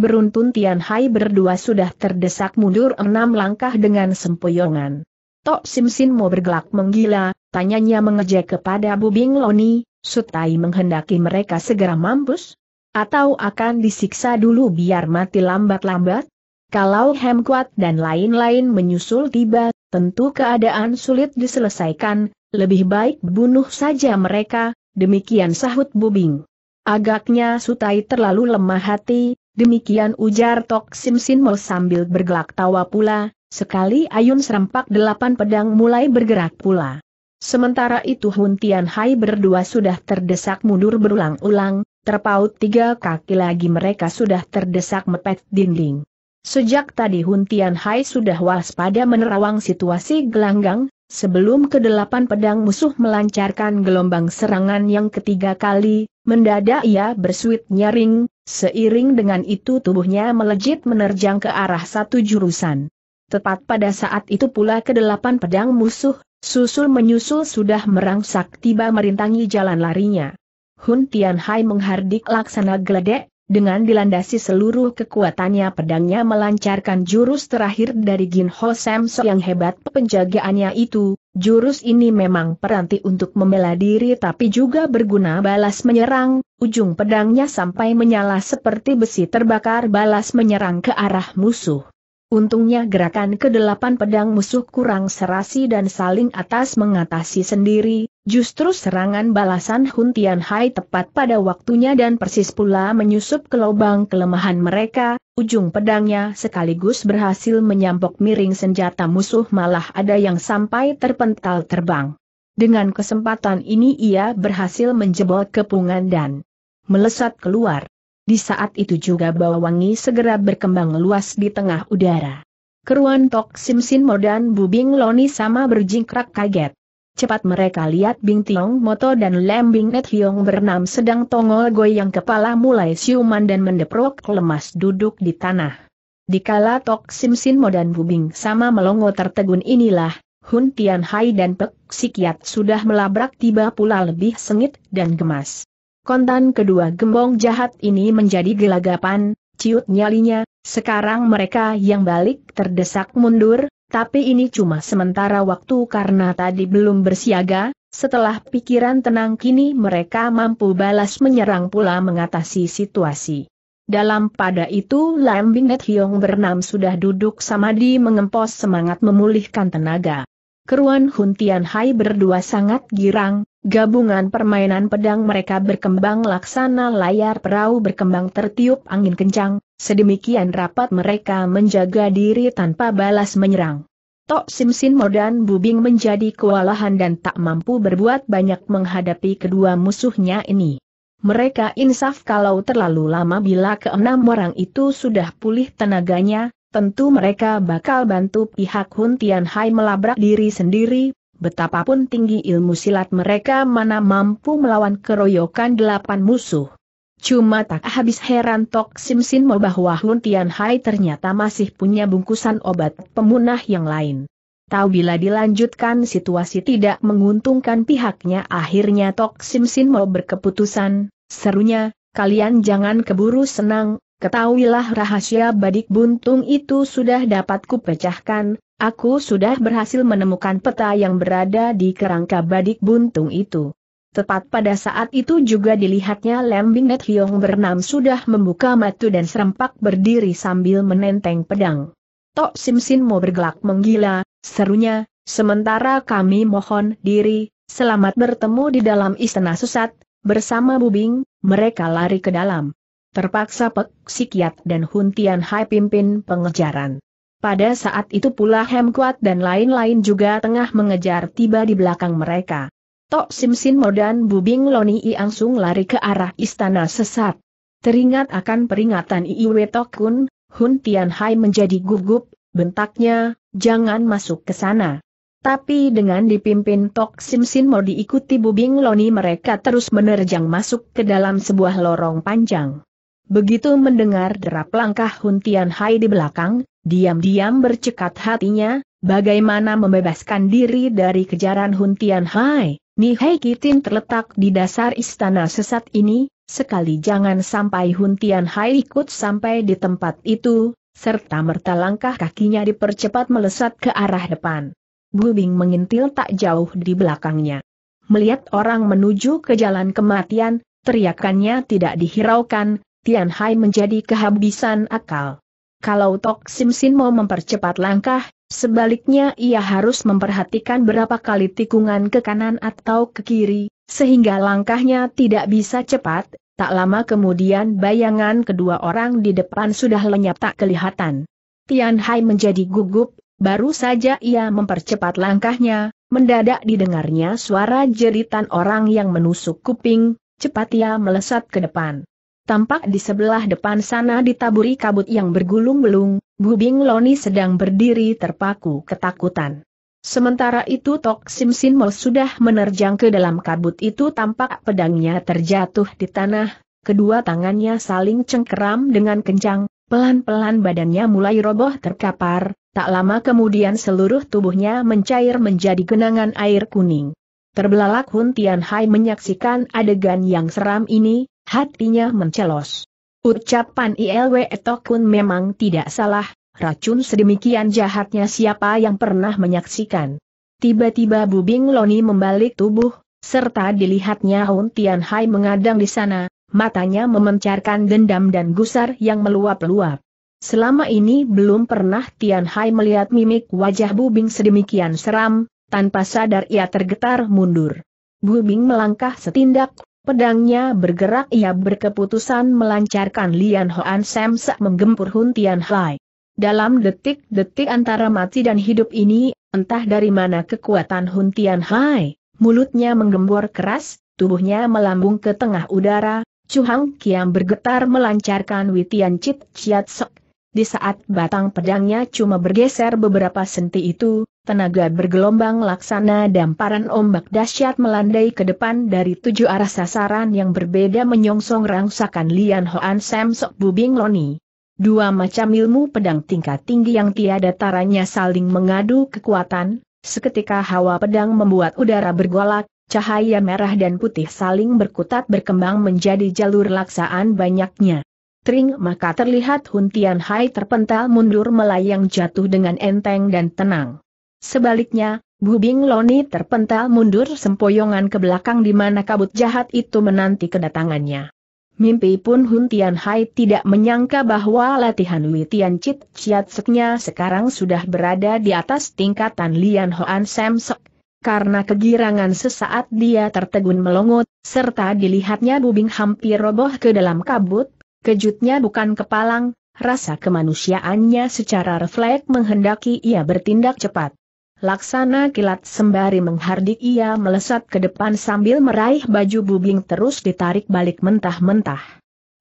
beruntun Tian Hai berdua sudah terdesak mundur enam langkah dengan sempoyongan. Tok Sim Sin mau bergelak menggila, tanyanya mengejek kepada Bubing Loni, Sutai menghendaki mereka segera mampus? Atau akan disiksa dulu biar mati lambat-lambat? Kalau Hem Kuat dan lain-lain menyusul tiba, tentu keadaan sulit diselesaikan, lebih baik bunuh saja mereka, demikian sahut Bubing. Agaknya Sutai terlalu lemah hati, Demikian ujar Tok Sim Mo sambil bergelak tawa pula, sekali ayun serempak delapan pedang mulai bergerak pula. Sementara itu Hun Tian Hai berdua sudah terdesak mundur berulang-ulang, terpaut tiga kaki lagi mereka sudah terdesak mepet dinding. Sejak tadi Hun Tian Hai sudah waspada menerawang situasi gelanggang, Sebelum kedelapan pedang musuh melancarkan gelombang serangan yang ketiga kali, mendadak ia bersuit nyaring, seiring dengan itu tubuhnya melejit menerjang ke arah satu jurusan. Tepat pada saat itu pula kedelapan pedang musuh, susul menyusul sudah merangsak tiba merintangi jalan larinya. Hun Tianhai menghardik laksana geledek, dengan dilandasi seluruh kekuatannya pedangnya melancarkan jurus terakhir dari Gin Ho Sam So yang hebat penjagaannya itu, jurus ini memang peranti untuk membela diri tapi juga berguna balas menyerang, ujung pedangnya sampai menyala seperti besi terbakar balas menyerang ke arah musuh. Untungnya gerakan kedelapan pedang musuh kurang serasi dan saling atas mengatasi sendiri, justru serangan balasan Hun Tian Hai tepat pada waktunya dan persis pula menyusup ke lubang kelemahan mereka, ujung pedangnya sekaligus berhasil menyampok miring senjata musuh malah ada yang sampai terpental terbang. Dengan kesempatan ini ia berhasil menjebol kepungan dan melesat keluar. Di saat itu juga bau wangi segera berkembang luas di tengah udara. Keruan Tok Simsin Sin Mo dan Bubing Loni sama berjingkrak kaget. Cepat mereka lihat Bing Tiong Moto dan Lem Bing Net Hiong bernam sedang tongol goyang kepala mulai siuman dan mendeprok lemas duduk di tanah. Dikala Tok Simsin Sin Mo dan Bubing sama melongo tertegun inilah, Hun Tian Hai dan Pek Sikiat sudah melabrak tiba pula lebih sengit dan gemas kontan kedua gembong jahat ini menjadi gelagapan, ciut nyalinya, sekarang mereka yang balik terdesak mundur, tapi ini cuma sementara waktu karena tadi belum bersiaga, setelah pikiran tenang kini mereka mampu balas menyerang pula mengatasi situasi. Dalam pada itu Lam Binet Hiong bernam sudah duduk sama samadi mengempos semangat memulihkan tenaga. Keruan huntian Hai berdua sangat girang, gabungan permainan pedang mereka berkembang laksana layar perahu berkembang tertiup angin kencang, sedemikian rapat mereka menjaga diri tanpa balas menyerang. Tok Sim Modan Bubing menjadi kewalahan dan tak mampu berbuat banyak menghadapi kedua musuhnya ini. Mereka insaf kalau terlalu lama bila keenam orang itu sudah pulih tenaganya, tentu mereka bakal bantu pihak Hun Tian Hai melabrak diri sendiri, betapapun tinggi ilmu silat mereka mana mampu melawan keroyokan delapan musuh. Cuma tak habis heran Tok Sim Sin mau bahwa Hun Tian Hai ternyata masih punya bungkusan obat pemunah yang lain. Tahu bila dilanjutkan situasi tidak menguntungkan pihaknya akhirnya Tok Sim Sin mau berkeputusan, serunya, kalian jangan keburu senang, Ketahuilah rahasia badik buntung itu sudah dapat kupecahkan, aku sudah berhasil menemukan peta yang berada di kerangka badik buntung itu. Tepat pada saat itu juga dilihatnya lembing net Hiong bernam sudah membuka matu dan serempak berdiri sambil menenteng pedang. Tok Sim Sin mau bergelak menggila, serunya, sementara kami mohon diri, selamat bertemu di dalam istana susat, bersama Bubing, mereka lari ke dalam. Terpaksa Pek Sikiat dan Hun Tian Hai pimpin pengejaran. Pada saat itu pula Hem Kuat dan lain-lain juga tengah mengejar tiba di belakang mereka. Tok Sim Sin Mo dan Bubing Loni langsung lari ke arah istana sesat. Teringat akan peringatan Iiwe Tok Kun, Hun Tian Hai menjadi gugup, bentaknya, jangan masuk ke sana. Tapi dengan dipimpin Tok Sim Sin Mo diikuti Bubing Loni mereka terus menerjang masuk ke dalam sebuah lorong panjang. Begitu mendengar derap langkah Hun Tian Hai di belakang, diam-diam bercekat hatinya, bagaimana membebaskan diri dari kejaran Hun Tian Hai. Nihai Kitin terletak di dasar istana sesat ini, sekali jangan sampai Hun Tian Hai ikut sampai di tempat itu, serta merta langkah kakinya dipercepat melesat ke arah depan. Gu Bing mengintil tak jauh di belakangnya. Melihat orang menuju ke jalan kematian, teriakannya tidak dihiraukan, Tian Hai menjadi kehabisan akal. Kalau Tok Sim Sin mau mempercepat langkah, sebaliknya ia harus memperhatikan berapa kali tikungan ke kanan atau ke kiri, sehingga langkahnya tidak bisa cepat, tak lama kemudian bayangan kedua orang di depan sudah lenyap tak kelihatan. Tian Hai menjadi gugup, baru saja ia mempercepat langkahnya, mendadak didengarnya suara jeritan orang yang menusuk kuping, cepat ia melesat ke depan. Tampak di sebelah depan sana ditaburi kabut yang bergulung-belung, Bubing Loni sedang berdiri terpaku ketakutan. Sementara itu Tok Sim Sin Mo sudah menerjang ke dalam kabut itu tampak pedangnya terjatuh di tanah, kedua tangannya saling cengkeram dengan kencang, pelan-pelan badannya mulai roboh terkapar, tak lama kemudian seluruh tubuhnya mencair menjadi genangan air kuning. Terbelalak Hun Tian Hai menyaksikan adegan yang seram ini, hatinya mencelos. Ucapan ILW Etokun memang tidak salah, racun sedemikian jahatnya siapa yang pernah menyaksikan. Tiba-tiba Bubing Loni membalik tubuh, serta dilihatnya Hun Tian Hai mengadang di sana, matanya memencarkan dendam dan gusar yang meluap-luap. Selama ini belum pernah Tian Hai melihat mimik wajah Bubing sedemikian seram, tanpa sadar ia tergetar mundur. Bubing melangkah setindak, Pedangnya bergerak ia berkeputusan melancarkan Lian Hoan Sam Sak menggempur Hun Tian Hai. Dalam detik-detik antara mati dan hidup ini, entah dari mana kekuatan Hun Tian Hai, mulutnya menggembor keras, tubuhnya melambung ke tengah udara, Chu Hang Kiam bergetar melancarkan Witian Chit Chiat Sok. Di saat batang pedangnya cuma bergeser beberapa senti itu, tenaga bergelombang laksana damparan ombak dahsyat melandai ke depan dari tujuh arah sasaran yang berbeda menyongsong rangsakan Lian Hoan Sam Sok Bubing Loni. Dua macam ilmu pedang tingkat tinggi yang tiada taranya saling mengadu kekuatan, seketika hawa pedang membuat udara bergolak, cahaya merah dan putih saling berkutat berkembang menjadi jalur laksaan banyaknya. Tring maka terlihat Huntian Hai terpental mundur melayang jatuh dengan enteng dan tenang. Sebaliknya, Bubing Loni terpental mundur sempoyongan ke belakang di mana kabut jahat itu menanti kedatangannya. Mimpi pun Hun Tian Hai tidak menyangka bahwa latihan Wei Tian Chit Chiat Seknya sekarang sudah berada di atas tingkatan Lian Hoan Sam Sek. Karena kegirangan sesaat dia tertegun melongot, serta dilihatnya Bubing hampir roboh ke dalam kabut, kejutnya bukan kepalang, rasa kemanusiaannya secara refleks menghendaki ia bertindak cepat. Laksana kilat sembari menghardik ia melesat ke depan sambil meraih baju Bubing terus ditarik balik mentah-mentah.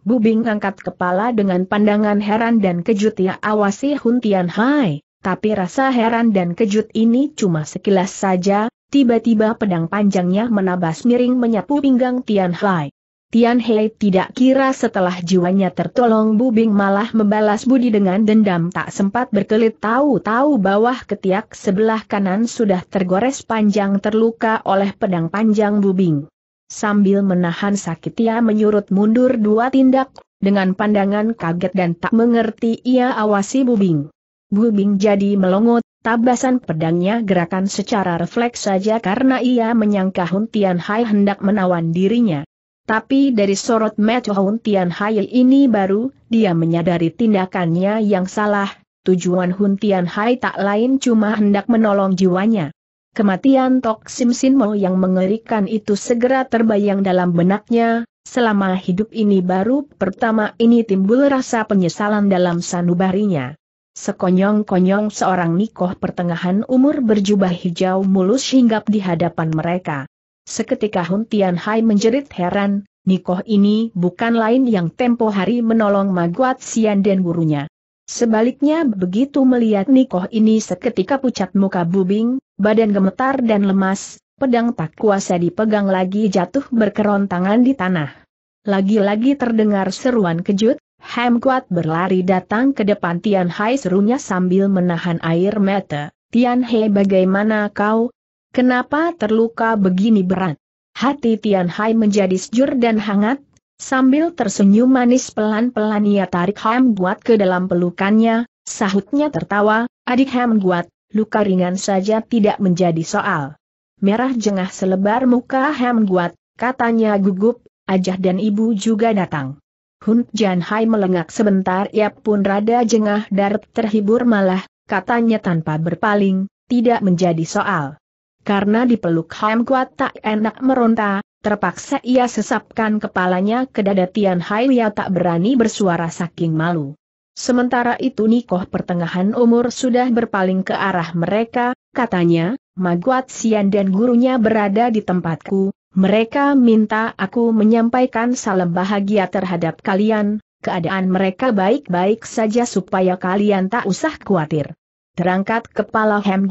Bubing angkat kepala dengan pandangan heran dan kejut ia ya awasi Hun Hai, tapi rasa heran dan kejut ini cuma sekilas saja, tiba-tiba pedang panjangnya menabas miring menyapu pinggang Tian Hai. Tian Hei tidak kira setelah jiwanya tertolong Bubing malah membalas budi dengan dendam tak sempat berkelit tahu-tahu bawah ketiak sebelah kanan sudah tergores panjang terluka oleh pedang panjang Bubing. Sambil menahan sakit ia menyurut mundur dua tindak, dengan pandangan kaget dan tak mengerti ia awasi Bubing. Bubing jadi melongot, tabasan pedangnya gerakan secara refleks saja karena ia menyangka Hun Tian Hai hendak menawan dirinya. Tapi dari sorot Metohon Tian Hai ini baru, dia menyadari tindakannya yang salah, tujuan Hun Tian Hai tak lain cuma hendak menolong jiwanya. Kematian Tok Sim Sin Mo yang mengerikan itu segera terbayang dalam benaknya, selama hidup ini baru pertama ini timbul rasa penyesalan dalam sanubarinya. Sekonyong-konyong seorang nikoh pertengahan umur berjubah hijau mulus hinggap di hadapan mereka. Seketika Hun Tian Hai menjerit heran, Nikoh ini bukan lain yang tempo hari menolong Maguat Sian dan gurunya. Sebaliknya begitu melihat Nikoh ini seketika pucat muka bubing, badan gemetar dan lemas, pedang tak kuasa dipegang lagi jatuh berkerontangan di tanah. Lagi-lagi terdengar seruan kejut, Ham Kuat berlari datang ke depan Tian Hai serunya sambil menahan air mata. Tian Hai bagaimana kau, Kenapa terluka begini berat? Hati Tian Hai menjadi sejur dan hangat, sambil tersenyum manis pelan-pelan ia tarik Ham Guat ke dalam pelukannya, sahutnya tertawa, adik Ham Guat, luka ringan saja tidak menjadi soal. Merah jengah selebar muka Ham Guat, katanya gugup, ajah dan ibu juga datang. Hun Jan Hai melengak sebentar ia pun rada jengah darat terhibur malah, katanya tanpa berpaling, tidak menjadi soal. Karena dipeluk Ham Kuat tak enak meronta, terpaksa ia sesapkan kepalanya ke dada Tian Hai Lia tak berani bersuara saking malu. Sementara itu Nikoh pertengahan umur sudah berpaling ke arah mereka, katanya, Maguat Sian dan gurunya berada di tempatku, mereka minta aku menyampaikan salam bahagia terhadap kalian, keadaan mereka baik-baik saja supaya kalian tak usah khawatir. Terangkat kepala Hem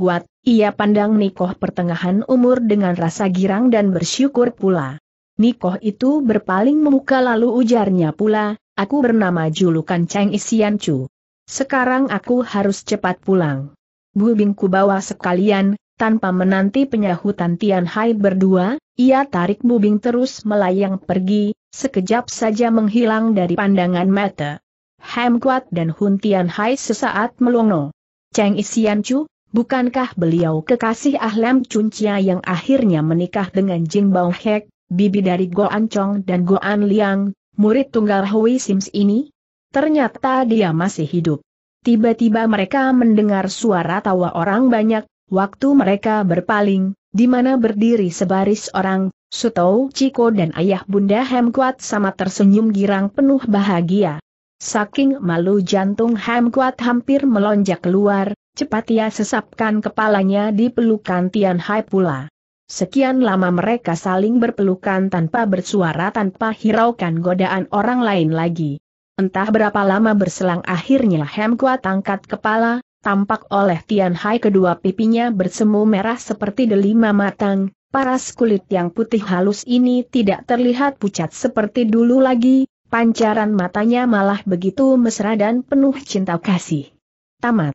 ia pandang Nikoh pertengahan umur dengan rasa girang dan bersyukur pula. Nikoh itu berpaling muka lalu ujarnya pula, aku bernama julukan Cheng Isian Chu. Sekarang aku harus cepat pulang. Bu bawa sekalian, tanpa menanti penyahutan Tian Hai berdua, ia tarik bubing terus melayang pergi, sekejap saja menghilang dari pandangan mata. Hem Kuat dan Hun Tian Hai sesaat melongo. Cheng Isian Chu, Bukankah beliau kekasih Ahlem Cuncia yang akhirnya menikah dengan Jing Bao Hek, bibi dari Goan Chong dan Goan Liang, murid tunggal Hui Sims ini? Ternyata dia masih hidup. Tiba-tiba mereka mendengar suara tawa orang banyak, waktu mereka berpaling, di mana berdiri sebaris orang, Sutou Chiko dan ayah Bunda Hem sama tersenyum girang penuh bahagia. Saking malu jantung Ham hampir melonjak keluar, Cepat ia sesapkan kepalanya di pelukan Tian Hai pula. Sekian lama mereka saling berpelukan tanpa bersuara tanpa hiraukan godaan orang lain lagi. Entah berapa lama berselang akhirnya Hem Kua tangkat kepala, tampak oleh Tian Hai kedua pipinya bersemu merah seperti delima matang, paras kulit yang putih halus ini tidak terlihat pucat seperti dulu lagi, pancaran matanya malah begitu mesra dan penuh cinta kasih. Tamat.